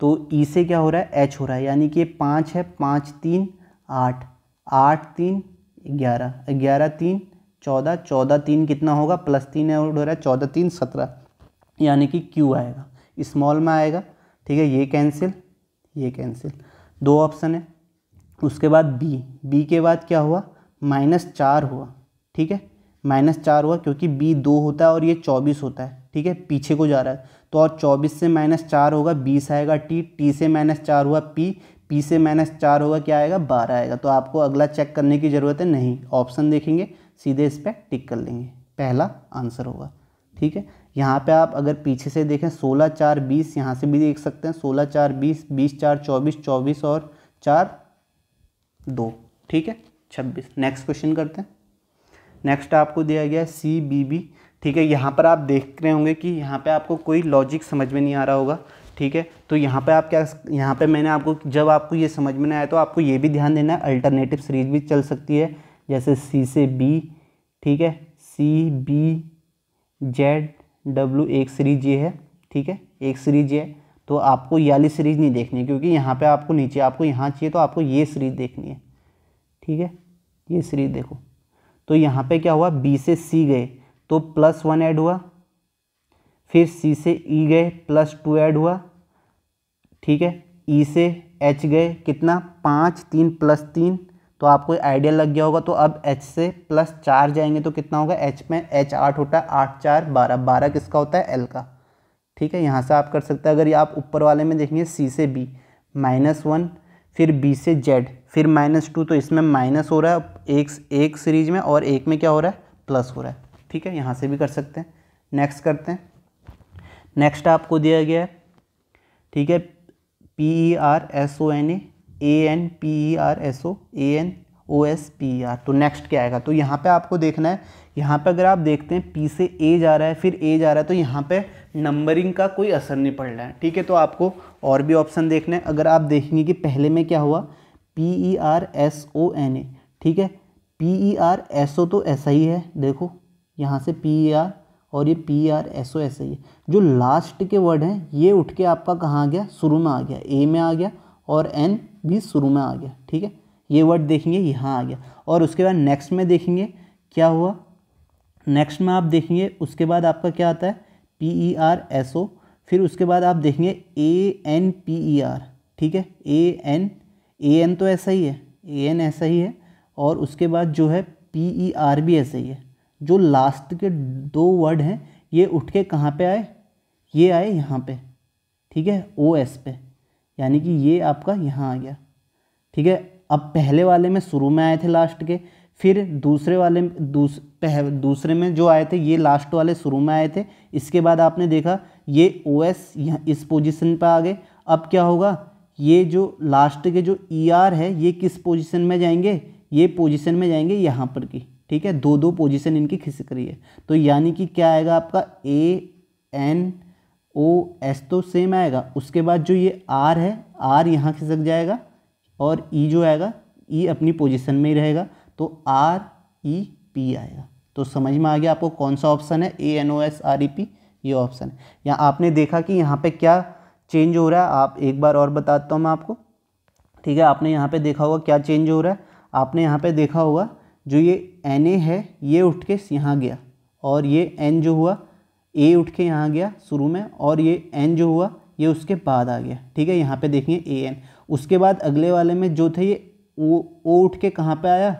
तो ई e से क्या हो रहा है एच हो रहा है यानी कि पाँच है पाँच तीन आठ आठ तीन ग्यारह ग्यारह तीन चौदह चौदह तीन कितना होगा प्लस तीन है और हो रहा है चौदह तीन सत्रह यानी कि क्यू आएगा स्मॉल में आएगा ठीक है ये कैंसिल ये कैंसिल दो ऑप्शन है उसके बाद बी बी के बाद क्या हुआ माइनस चार हुआ ठीक है माइनस चार हुआ क्योंकि बी दो होता है और ये चौबीस होता है ठीक है पीछे को जा रहा है तो और चौबीस से माइनस चार होगा बीस आएगा टी टी से माइनस चार हुआ पी पी से माइनस चार होगा क्या आएगा बारह आएगा तो आपको अगला चेक करने की ज़रूरत है नहीं ऑप्शन देखेंगे सीधे इस पर टिक कर लेंगे पहला आंसर होगा ठीक है यहाँ पे आप अगर पीछे से देखें सोलह चार बीस यहाँ से भी देख सकते हैं सोलह चार बीस बीस चार चौबीस चौबीस और चार दो ठीक है छब्बीस नेक्स्ट क्वेश्चन करते हैं नेक्स्ट आपको दिया गया सी बी बी ठीक है यहाँ पर आप देख रहे होंगे कि यहाँ पे आपको कोई लॉजिक समझ में नहीं आ रहा होगा ठीक है तो यहाँ पे आप क्या यहाँ पे मैंने आपको जब आपको ये समझ में आया तो आपको ये भी ध्यान देना है अल्टरनेटिव सीरीज भी चल सकती है जैसे सी से बी ठीक है सी बी जेड डब्ल्यू एक सीरीज ये है ठीक है एक सीरीज ये तो आपको ये वाली सीरीज नहीं देखनी क्योंकि यहाँ पे आपको नीचे आपको यहाँ चाहिए तो आपको ये सीरीज देखनी है ठीक है ये सीरीज देखो तो यहाँ पे क्या हुआ बी से सी गए तो प्लस वन ऐड हुआ फिर सी से ई e गए प्लस टू ऐड हुआ ठीक है ई e से एच गए कितना पाँच तीन प्लस तीन तो आपको आइडिया लग गया होगा तो अब एच से प्लस चार जाएंगे तो कितना होगा एच में एच आठ होता है आठ चार बारह बारह किसका होता है एल का ठीक है यहाँ से आप कर सकते हैं अगर ये आप ऊपर वाले में देखेंगे सी से बी माइनस वन फिर बी से जेड फिर माइनस टू तो इसमें माइनस हो रहा है एक एक सीरीज में और एक में क्या हो रहा है प्लस हो रहा है ठीक है यहाँ से भी कर सकते हैं नेक्स्ट करते हैं नेक्स्ट आपको दिया गया है ठीक है P E R S O N A N P E R S O A N O S P E R तो नेक्स्ट क्या आएगा तो यहाँ पे आपको देखना है यहाँ पे अगर आप देखते हैं पी से ए जा रहा है फिर ए जा रहा है तो यहाँ पे नंबरिंग का कोई असर नहीं पड़ रहा है ठीक है तो आपको और भी ऑप्शन देखना है अगर आप देखेंगे कि पहले में क्या हुआ P E R S O N A ठीक है P E R S O तो ऐसा ही है देखो यहाँ से पी ई आर और ये पी आर एस ओ ऐसा ही है जो लास्ट के वर्ड हैं ये उठ के आपका कहाँ आ गया शुरू में आ गया ए में आ गया और एन भी शुरू में आ गया ठीक है ये वर्ड देखेंगे यहाँ आ गया और उसके बाद नेक्स्ट में देखेंगे क्या हुआ नेक्स्ट में आप देखेंगे उसके बाद आपका क्या आता है P E R S O फिर उसके बाद आप देखेंगे A N P E R ठीक है ए एन ए एन तो ऐसा ही है ए एन ऐसा ही है और उसके बाद जो है पी ई आर भी ऐसा ही है जो लास्ट के दो वर्ड हैं ये उठ के कहाँ पे आए ये आए यहाँ पे ठीक है ओ एस पे यानी कि ये आपका यहाँ आ गया ठीक है अब पहले वाले में शुरू में आए थे लास्ट के फिर दूसरे वाले दूस, पह, दूसरे में जो आए थे ये लास्ट वाले शुरू में आए थे इसके बाद आपने देखा ये ओ एस इस पोजिशन पर आ गए अब क्या होगा ये जो लास्ट के जो ई e ER है ये किस पोजिशन में जाएंगे ये पोजिशन में जाएंगे यहाँ पर की ठीक है दो दो पोजिशन इनकी खिसक रही है तो यानी कि क्या आएगा आपका ए एन ओ एस तो सेम आएगा उसके बाद जो ये आर है आर यहाँ खिसक जाएगा और ई e जो आएगा ई e अपनी पोजिशन में ही रहेगा तो आर ई पी आएगा तो समझ में आ गया आपको कौन सा ऑप्शन है A N O S R E P ये ऑप्शन है यहाँ आपने देखा कि यहाँ पे क्या चेंज हो रहा है आप एक बार और बताता हूँ मैं आपको ठीक है आपने यहाँ पे देखा होगा क्या चेंज हो रहा है आपने यहाँ पे देखा होगा जो ये एन ए है ये उठ के यहाँ गया और ये एन जो हुआ ए उठ के यहाँ गया शुरू में और ये एन जो हुआ ये उसके बाद आ गया ठीक है यहाँ पे देखेंगे ए एन उसके बाद अगले वाले में जो थे ये ओ ओ उठ के कहाँ पे आया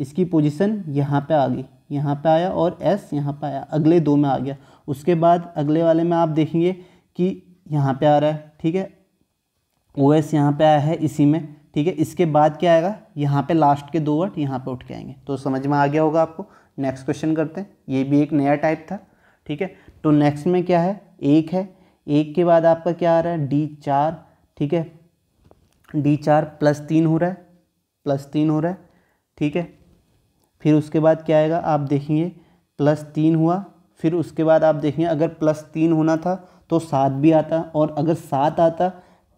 इसकी पोजीशन यहाँ पे आ गई यहाँ पे आया और एस यहाँ पे आया अगले दो में आ गया उसके बाद अगले वाले में आप देखेंगे कि यहाँ पे आ रहा है ठीक है ओ एस यहाँ पर आया है इसी में ठीक है इसके बाद क्या आएगा यहाँ पे लास्ट के दो वर्ड यहाँ पे उठ के आएंगे तो समझ में आ गया होगा आपको नेक्स्ट क्वेश्चन करते हैं ये भी एक नया टाइप था ठीक है तो नेक्स्ट में क्या है एक है एक के बाद आपका क्या आ रहा है डी चार ठीक है डी चार प्लस तीन हो रहा है प्लस तीन हो रहा है ठीक है फिर उसके बाद क्या आएगा आप देखिए प्लस तीन हुआ फिर उसके बाद आप देखेंगे अगर प्लस तीन होना था तो सात भी आता और अगर सात आता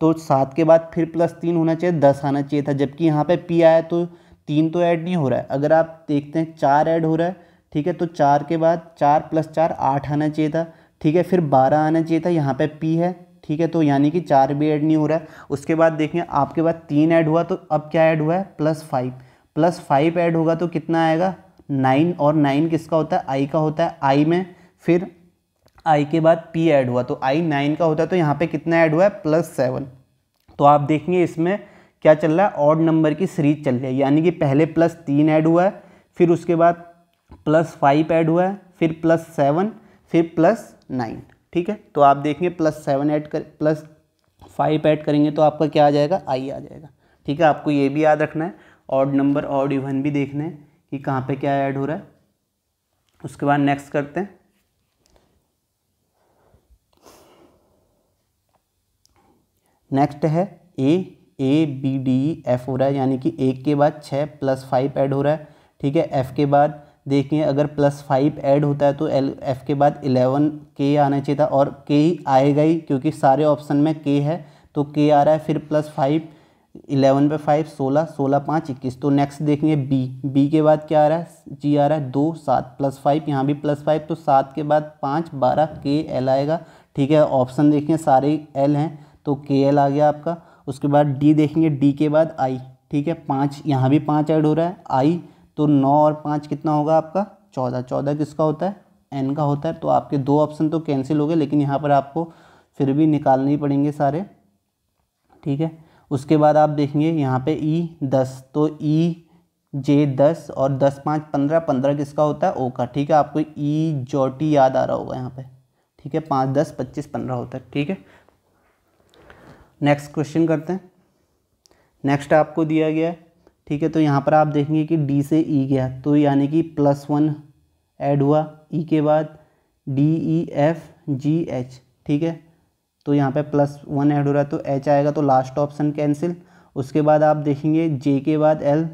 तो सात के बाद फिर प्लस तीन होना चाहिए दस आना चाहिए था जबकि यहाँ पे पी आया तो तीन तो ऐड नहीं हो रहा है अगर आप देखते हैं चार ऐड हो रहा है ठीक है तो चार के बाद चार प्लस चार आठ आना चाहिए था ठीक है फिर बारह आना चाहिए था यहाँ पर पी है ठीक है तो यानी कि चार भी ऐड नहीं हो रहा है उसके बाद देखें आपके बाद तीन ऐड हुआ तो अब क्या ऐड हुआ है plus five plus five add होगा तो कितना आएगा नाइन और नाइन किसका होता है आई का होता है आई में फिर आई के बाद पी ऐड हुआ तो आई नाइन का होता है तो यहाँ पे कितना ऐड हुआ है प्लस सेवन तो आप देखेंगे इसमें क्या चल रहा है ऑड नंबर की सीरीज चल रही है यानी कि पहले प्लस तीन ऐड हुआ है फिर उसके बाद प्लस फाइव ऐड हुआ है फिर प्लस सेवन फिर प्लस नाइन ठीक है तो आप देखेंगे प्लस सेवन ऐड कर प्लस फाइव ऐड करेंगे तो आपका क्या आ जाएगा आई आ जाएगा ठीक है आपको ये भी याद रखना है ऑड नंबर ऑड इवन भी देखने हैं कि कहाँ पे क्या ऐड हो रहा है उसके बाद नेक्स्ट करते हैं नेक्स्ट है A A B D F हो रहा है यानी कि एक के बाद छः प्लस फाइव ऐड हो रहा है ठीक है एफ़ के बाद देखिए अगर प्लस फाइव ऐड होता है तो एल एफ़ के बाद इलेवन के आना चाहिए था और के ही आएगा ही क्योंकि सारे ऑप्शन में के है तो के आ रहा है फिर प्लस फाइव इलेवन पे फाइव सोलह सोलह पाँच इक्कीस तो नेक्स्ट देखेंगे बी बी के बाद क्या आ रहा है जी आ रहा है दो सात प्लस फाइव यहाँ भी प्लस फाइव तो सात के बाद पाँच बारह के एल आएगा ठीक है ऑप्शन देखेंगे सारे एल हैं तो के एल आ गया आपका उसके बाद डी देखेंगे डी के बाद आई ठीक है पाँच यहाँ भी पाँच ऐड हो रहा है आई तो नौ और पाँच कितना होगा आपका चौदह चौदह किसका होता है एन का होता है तो आपके दो ऑप्शन तो कैंसिल हो गए लेकिन यहाँ पर आपको फिर भी निकालने ही पड़ेंगे सारे ठीक है उसके बाद आप देखेंगे यहाँ पे ई e दस तो ई e, जे दस और दस पाँच पंद्रह पंद्रह किसका होता है ओ का ठीक है आपको ई e, जोटी याद आ रहा होगा यहाँ पे ठीक है पाँच दस पच्चीस पंद्रह होता है ठीक है नेक्स्ट क्वेश्चन करते हैं नेक्स्ट आपको दिया गया है ठीक है तो यहाँ पर आप देखेंगे कि डी से ई गया तो यानी कि प्लस वन ऐड हुआ ई के बाद D E F G H ठीक है तो यहाँ पे प्लस वन ऐड हो रहा है तो एच आएगा तो लास्ट ऑप्शन कैंसिल उसके बाद आप देखेंगे जे के बाद एल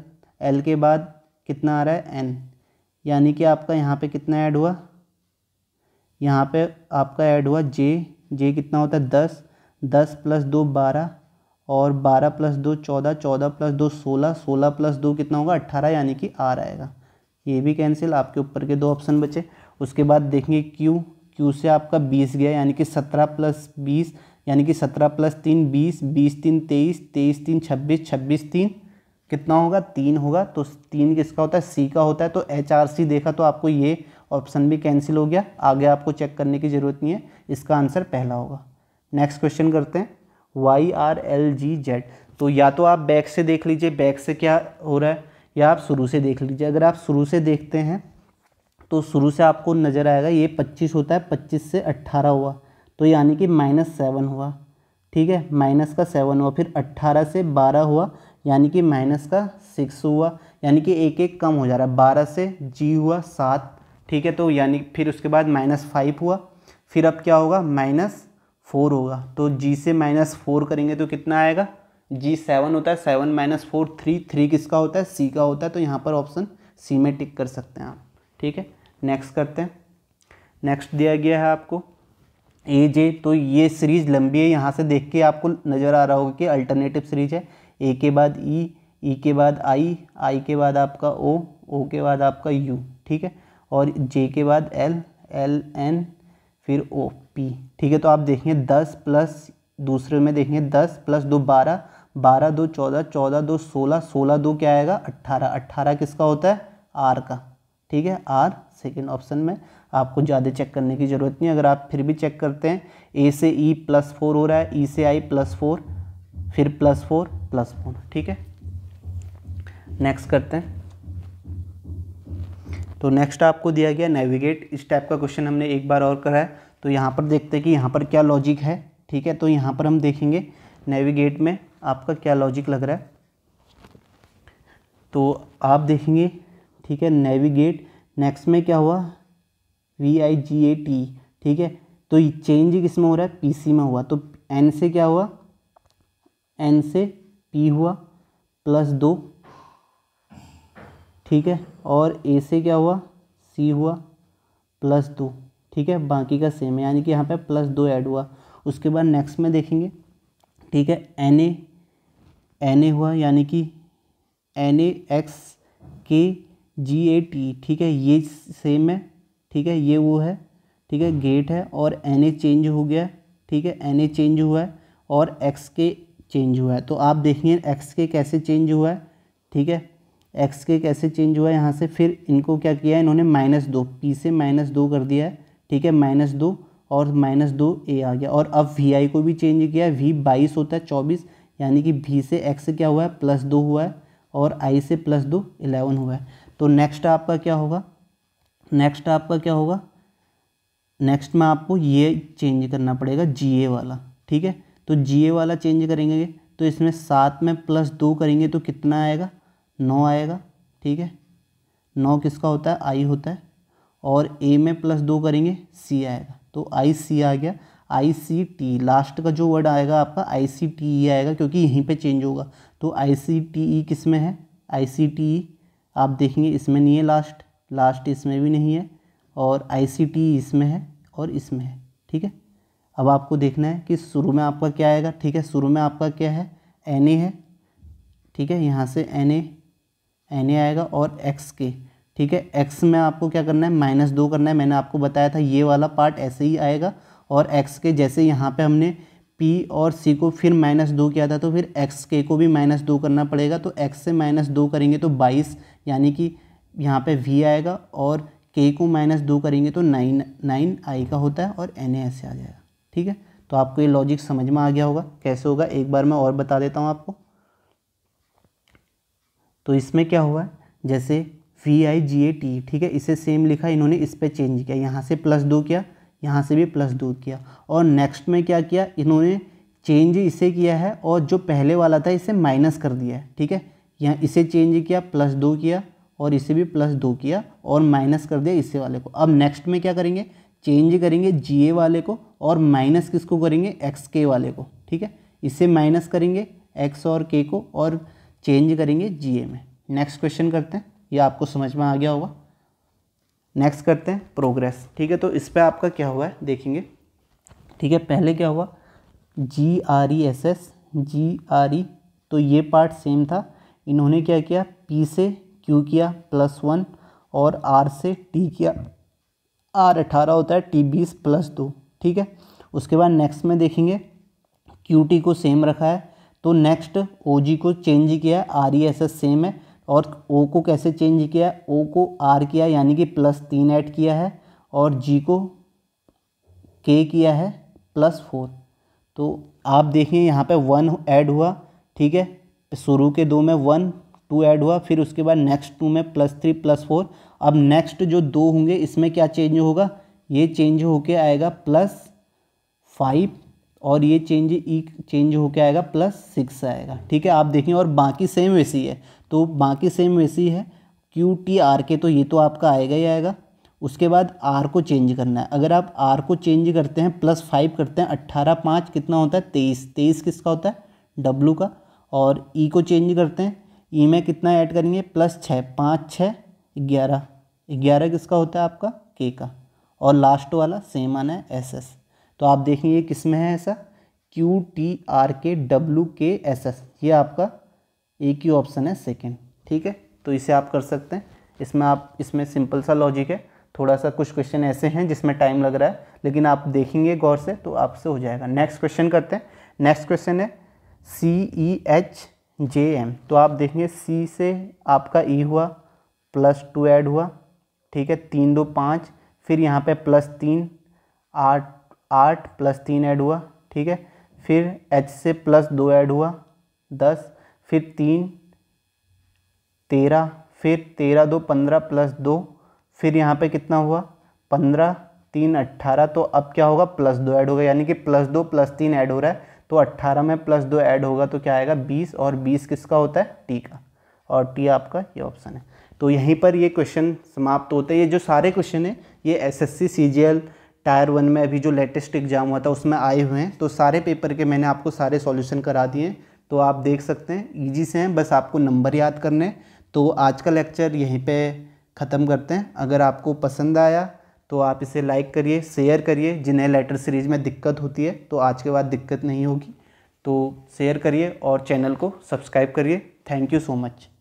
एल के बाद कितना आ रहा है एन यानी कि आपका यहाँ पे कितना ऐड हुआ यहाँ पे आपका ऐड हुआ जे जे कितना होता है दस दस प्लस दो बारह और बारह प्लस दो चौदह चौदह प्लस दो सोलह सोलह प्लस दो कितना होगा अट्ठारह यानी कि आर आएगा ये भी कैंसिल आपके ऊपर के दो ऑप्शन बचे उसके बाद देखेंगे क्यू क्यू से आपका बीस गया यानी कि सत्रह प्लस बीस यानी कि सत्रह प्लस तीन बीस बीस तीन तेईस तेईस तीन छब्बीस छब्बीस तीन कितना होगा तीन होगा तो तीन किसका होता है सी का होता है तो एच आर सी देखा तो आपको ये ऑप्शन भी कैंसिल हो गया आगे आपको चेक करने की ज़रूरत नहीं है इसका आंसर पहला होगा नेक्स्ट क्वेश्चन करते हैं Y R L G Z तो या तो आप बैक से देख लीजिए बैक से क्या हो रहा है या आप शुरू से देख लीजिए अगर आप शुरू से देखते हैं तो शुरू से आपको नज़र आएगा ये पच्चीस होता है पच्चीस से अट्ठारह हुआ तो यानी कि माइनस सेवन हुआ ठीक है माइनस का सेवन हुआ फिर अट्ठारह से बारह हुआ यानी कि माइनस का सिक्स हुआ यानी कि एक एक कम हो जा रहा है बारह से जी हुआ सात ठीक है तो यानी फिर उसके बाद माइनस फाइव हुआ फिर अब क्या होगा माइनस फोर होगा तो जी से माइनस फोर करेंगे तो कितना आएगा जी सेवन होता है seven minus four three three किसका होता है सी का होता है तो यहाँ पर ऑप्शन सी में टिक कर सकते हैं आप ठीक है नेक्स्ट करते हैं नेक्स्ट दिया गया है आपको ए जे तो ये सीरीज़ लंबी है यहाँ से देख के आपको नज़र आ रहा होगा कि अल्टरनेटिव सीरीज है ए के बाद ई e, ई e के बाद आई आई के बाद आपका ओ ओ के बाद आपका यू ठीक है और जे के बाद एल एल एन फिर ओ पी ठीक है तो आप देखेंगे दस प्लस दूसरे में देखेंगे दस प्लस दो बारह बारह दो चौदह चौदह दो सोलह सोलह दो क्या आएगा अट्ठारह अट्ठारह किसका होता है आर का ठीक है आर सेकेंड ऑप्शन में आपको ज़्यादा चेक करने की ज़रूरत नहीं अगर आप फिर भी चेक करते हैं ए से ई प्लस फोर हो रहा है ई e से आई प्लस फोर फिर प्लस फोर प्लस फोर ठीक है नेक्स्ट करते हैं तो नेक्स्ट आपको दिया गया नेविगेट इस टाइप का क्वेश्चन हमने एक बार और करा है तो यहाँ पर देखते हैं कि यहाँ पर क्या लॉजिक है ठीक है तो यहाँ पर हम देखेंगे नेविगेट में आपका क्या लॉजिक लग रहा है तो आप देखेंगे ठीक है नेविगेट नेक्स्ट में क्या हुआ we I ji A T ठीक है तो ये चेंज किस में हो रहा है पी सी में हुआ तो एन से क्या हुआ एन से पी हुआ प्लस दो ठीक है और ए से क्या हुआ सी हुआ प्लस दो ठीक है बाकी का सेम है यानी कि यहाँ पे प्लस दो ऐड हुआ उसके बाद नेक्स्ट में देखेंगे ठीक है एन ए एन ए हुआ यानी कि एन ए एक्स के जी ए टी ठीक है ये सेम है ठीक है ये वो है ठीक है गेट है और एन ए चेंज हो गया ठीक है एन ए चेंज हुआ है और एक्स के चेंज हुआ है तो आप देखेंगे एक्स के कैसे चेंज हुआ है ठीक है एक्स के कैसे चेंज हुआ है यहाँ से फिर इनको क्या किया है इन्होंने माइनस दो पी से माइनस दो कर दिया है ठीक है माइनस दो और माइनस दो ए आ गया और अब वी आई को भी चेंज किया है वी बाईस होता है चौबीस यानी कि वी से एक्स क्या हुआ है प्लस दो हुआ है और आई से प्लस दो इलेवन हुआ है तो नेक्स्ट आपका क्या होगा नेक्स्ट आपका क्या होगा नेक्स्ट में आपको ये चेंज करना पड़ेगा जी वाला ठीक है तो जी वाला चेंज करेंगे तो इसमें सात में प्लस दो करेंगे तो कितना आएगा नौ आएगा ठीक है नौ किसका होता है आई होता है और ए में प्लस दो करेंगे सी आएगा तो आई सी आ गया आई सी टी लास्ट का जो वर्ड आएगा आपका आई सी टी ई आएगा क्योंकि यहीं पे चेंज होगा तो आई सी टी ई किस में है आई सी टी ई आप देखेंगे इसमें नहीं है लास्ट लास्ट इसमें भी नहीं है और आईसीटी इसमें है और इसमें है ठीक है अब आपको देखना है कि शुरू में आपका क्या आएगा ठीक है शुरू में आपका क्या है एन है ठीक है यहाँ से एन एन आएगा और एक्स के ठीक है एक्स में आपको क्या करना है माइनस दो करना है मैंने आपको बताया था ये वाला पार्ट ऐसे ही आएगा और एक्स के जैसे यहाँ पे हमने पी और सी को फिर माइनस दो किया था तो फिर एक्स के को भी माइनस दो करना पड़ेगा तो एक्स से माइनस दो करेंगे तो बाईस यानी कि यहाँ पे v आएगा और k को माइनस दो करेंगे तो नाइन नाइन आई का होता है और एन ऐसे आ जाएगा ठीक है तो आपको ये लॉजिक समझ में आ गया होगा कैसे होगा एक बार मैं और बता देता हूँ आपको तो इसमें क्या हुआ जैसे we I ji A T ठीक है इसे सेम लिखा इन्होंने इस पर चेंज किया यहाँ से प्लस दो किया यहाँ से भी प्लस दो किया और नेक्स्ट में क्या किया इन्होंने चेंज इसे किया है और जो पहले वाला था इसे माइनस कर दिया है ठीक है यहाँ इसे चेंज किया प्लस दो किया और इसे भी प्लस दो किया और माइनस कर दिया इसे वाले को अब नेक्स्ट में क्या करेंगे चेंज करेंगे जी ए वाले को और माइनस किसको करेंगे एक्स के वाले को ठीक है इसे माइनस करेंगे एक्स और के को और चेंज करेंगे जी ए में नेक्स्ट क्वेश्चन करते हैं ये आपको समझ में आ गया होगा नेक्स्ट करते हैं प्रोग्रेस ठीक है तो इस पर आपका क्या हुआ है देखेंगे ठीक है पहले क्या हुआ G R E S S G R E तो ये पार्ट सेम था इन्होंने क्या किया पी से क्यू किया प्लस वन और आर से टी किया आर अठारह होता है टी बीस प्लस दो ठीक है उसके बाद नेक्स्ट में देखेंगे क्यू टी को सेम रखा है तो नेक्स्ट ओ जी को चेंज किया है R E S S same है और ओ को कैसे चेंज किया है ओ को आर किया यानी कि प्लस तीन ऐड किया है और जी को के किया है प्लस फोर तो आप देखिए यहाँ पे वन ऐड हुआ ठीक है शुरू के दो में वन टू ऐड हुआ फिर उसके बाद नेक्स्ट टू में प्लस थ्री प्लस फोर अब नेक्स्ट जो दो होंगे इसमें क्या चेंज होगा ये चेंज होके आएगा प्लस फाइव और ये चेंज ई चेंज होके आएगा प्लस सिक्स आएगा ठीक है आप देखें और बाकी सेम वैसी है तो बाकी सेम वैसी है क्यू टी आर के तो ये तो आपका आएगा ही आएगा उसके बाद आर को चेंज करना है अगर आप आर को चेंज करते हैं प्लस फाइव करते हैं अट्ठारह पाँच कितना होता है तेईस तेईस किसका होता है डब्लू का और ई e को चेंज करते हैं ई e में कितना ऐड करेंगे प्लस छः पाँच छः ग्यारह ग्यारह किसका होता है आपका के का और लास्ट वाला सेम आना है एस एस तो आप देखेंगे किस में है ऐसा Q T R K W K S S ये आपका एक ही ऑप्शन है सेकेंड ठीक है तो इसे आप कर सकते हैं इसमें आप इसमें सिंपल सा लॉजिक है थोड़ा सा कुछ क्वेश्चन ऐसे हैं जिसमें टाइम लग रहा है लेकिन आप देखेंगे गौर से तो आपसे हो जाएगा नेक्स्ट क्वेश्चन करते हैं नेक्स्ट क्वेश्चन है सी ई एच जे एम तो आप देखेंगे सी से आपका ई e हुआ प्लस टू ऐड हुआ ठीक है तीन दो पाँच फिर यहाँ पे प्लस तीन आठ आठ प्लस तीन ऐड हुआ ठीक है फिर एच से प्लस दो ऐड हुआ दस फिर तीन तेरह फिर तेरह दो पंद्रह प्लस दो फिर यहाँ पे कितना हुआ पंद्रह तीन अट्ठारह तो अब क्या होगा प्लस दो ऐड होगा यानी कि प्लस दो प्लस तीन ऐड हो रहा है तो 18 में प्लस दो ऐड होगा तो क्या आएगा 20 और 20 किसका होता है टी का और टी आपका ये ऑप्शन है तो यहीं पर ये क्वेश्चन समाप्त होते हैं ये जो सारे क्वेश्चन हैं ये S S C C G L tier one में अभी जो लेटेस्ट एग्जाम हुआ था उसमें आए हुए हैं तो सारे पेपर के मैंने आपको सारे सॉल्यूशन करा दिए हैं तो आप देख सकते हैं ईजी से हैं बस आपको नंबर याद करने तो आज का लेक्चर यहीं पर ख़त्म करते हैं अगर आपको पसंद आया तो आप इसे लाइक करिए शेयर करिए जिन्हें लेटर सीरीज़ में दिक्कत होती है तो आज के बाद दिक्कत नहीं होगी तो शेयर करिए और चैनल को सब्सक्राइब करिए थैंक यू सो मच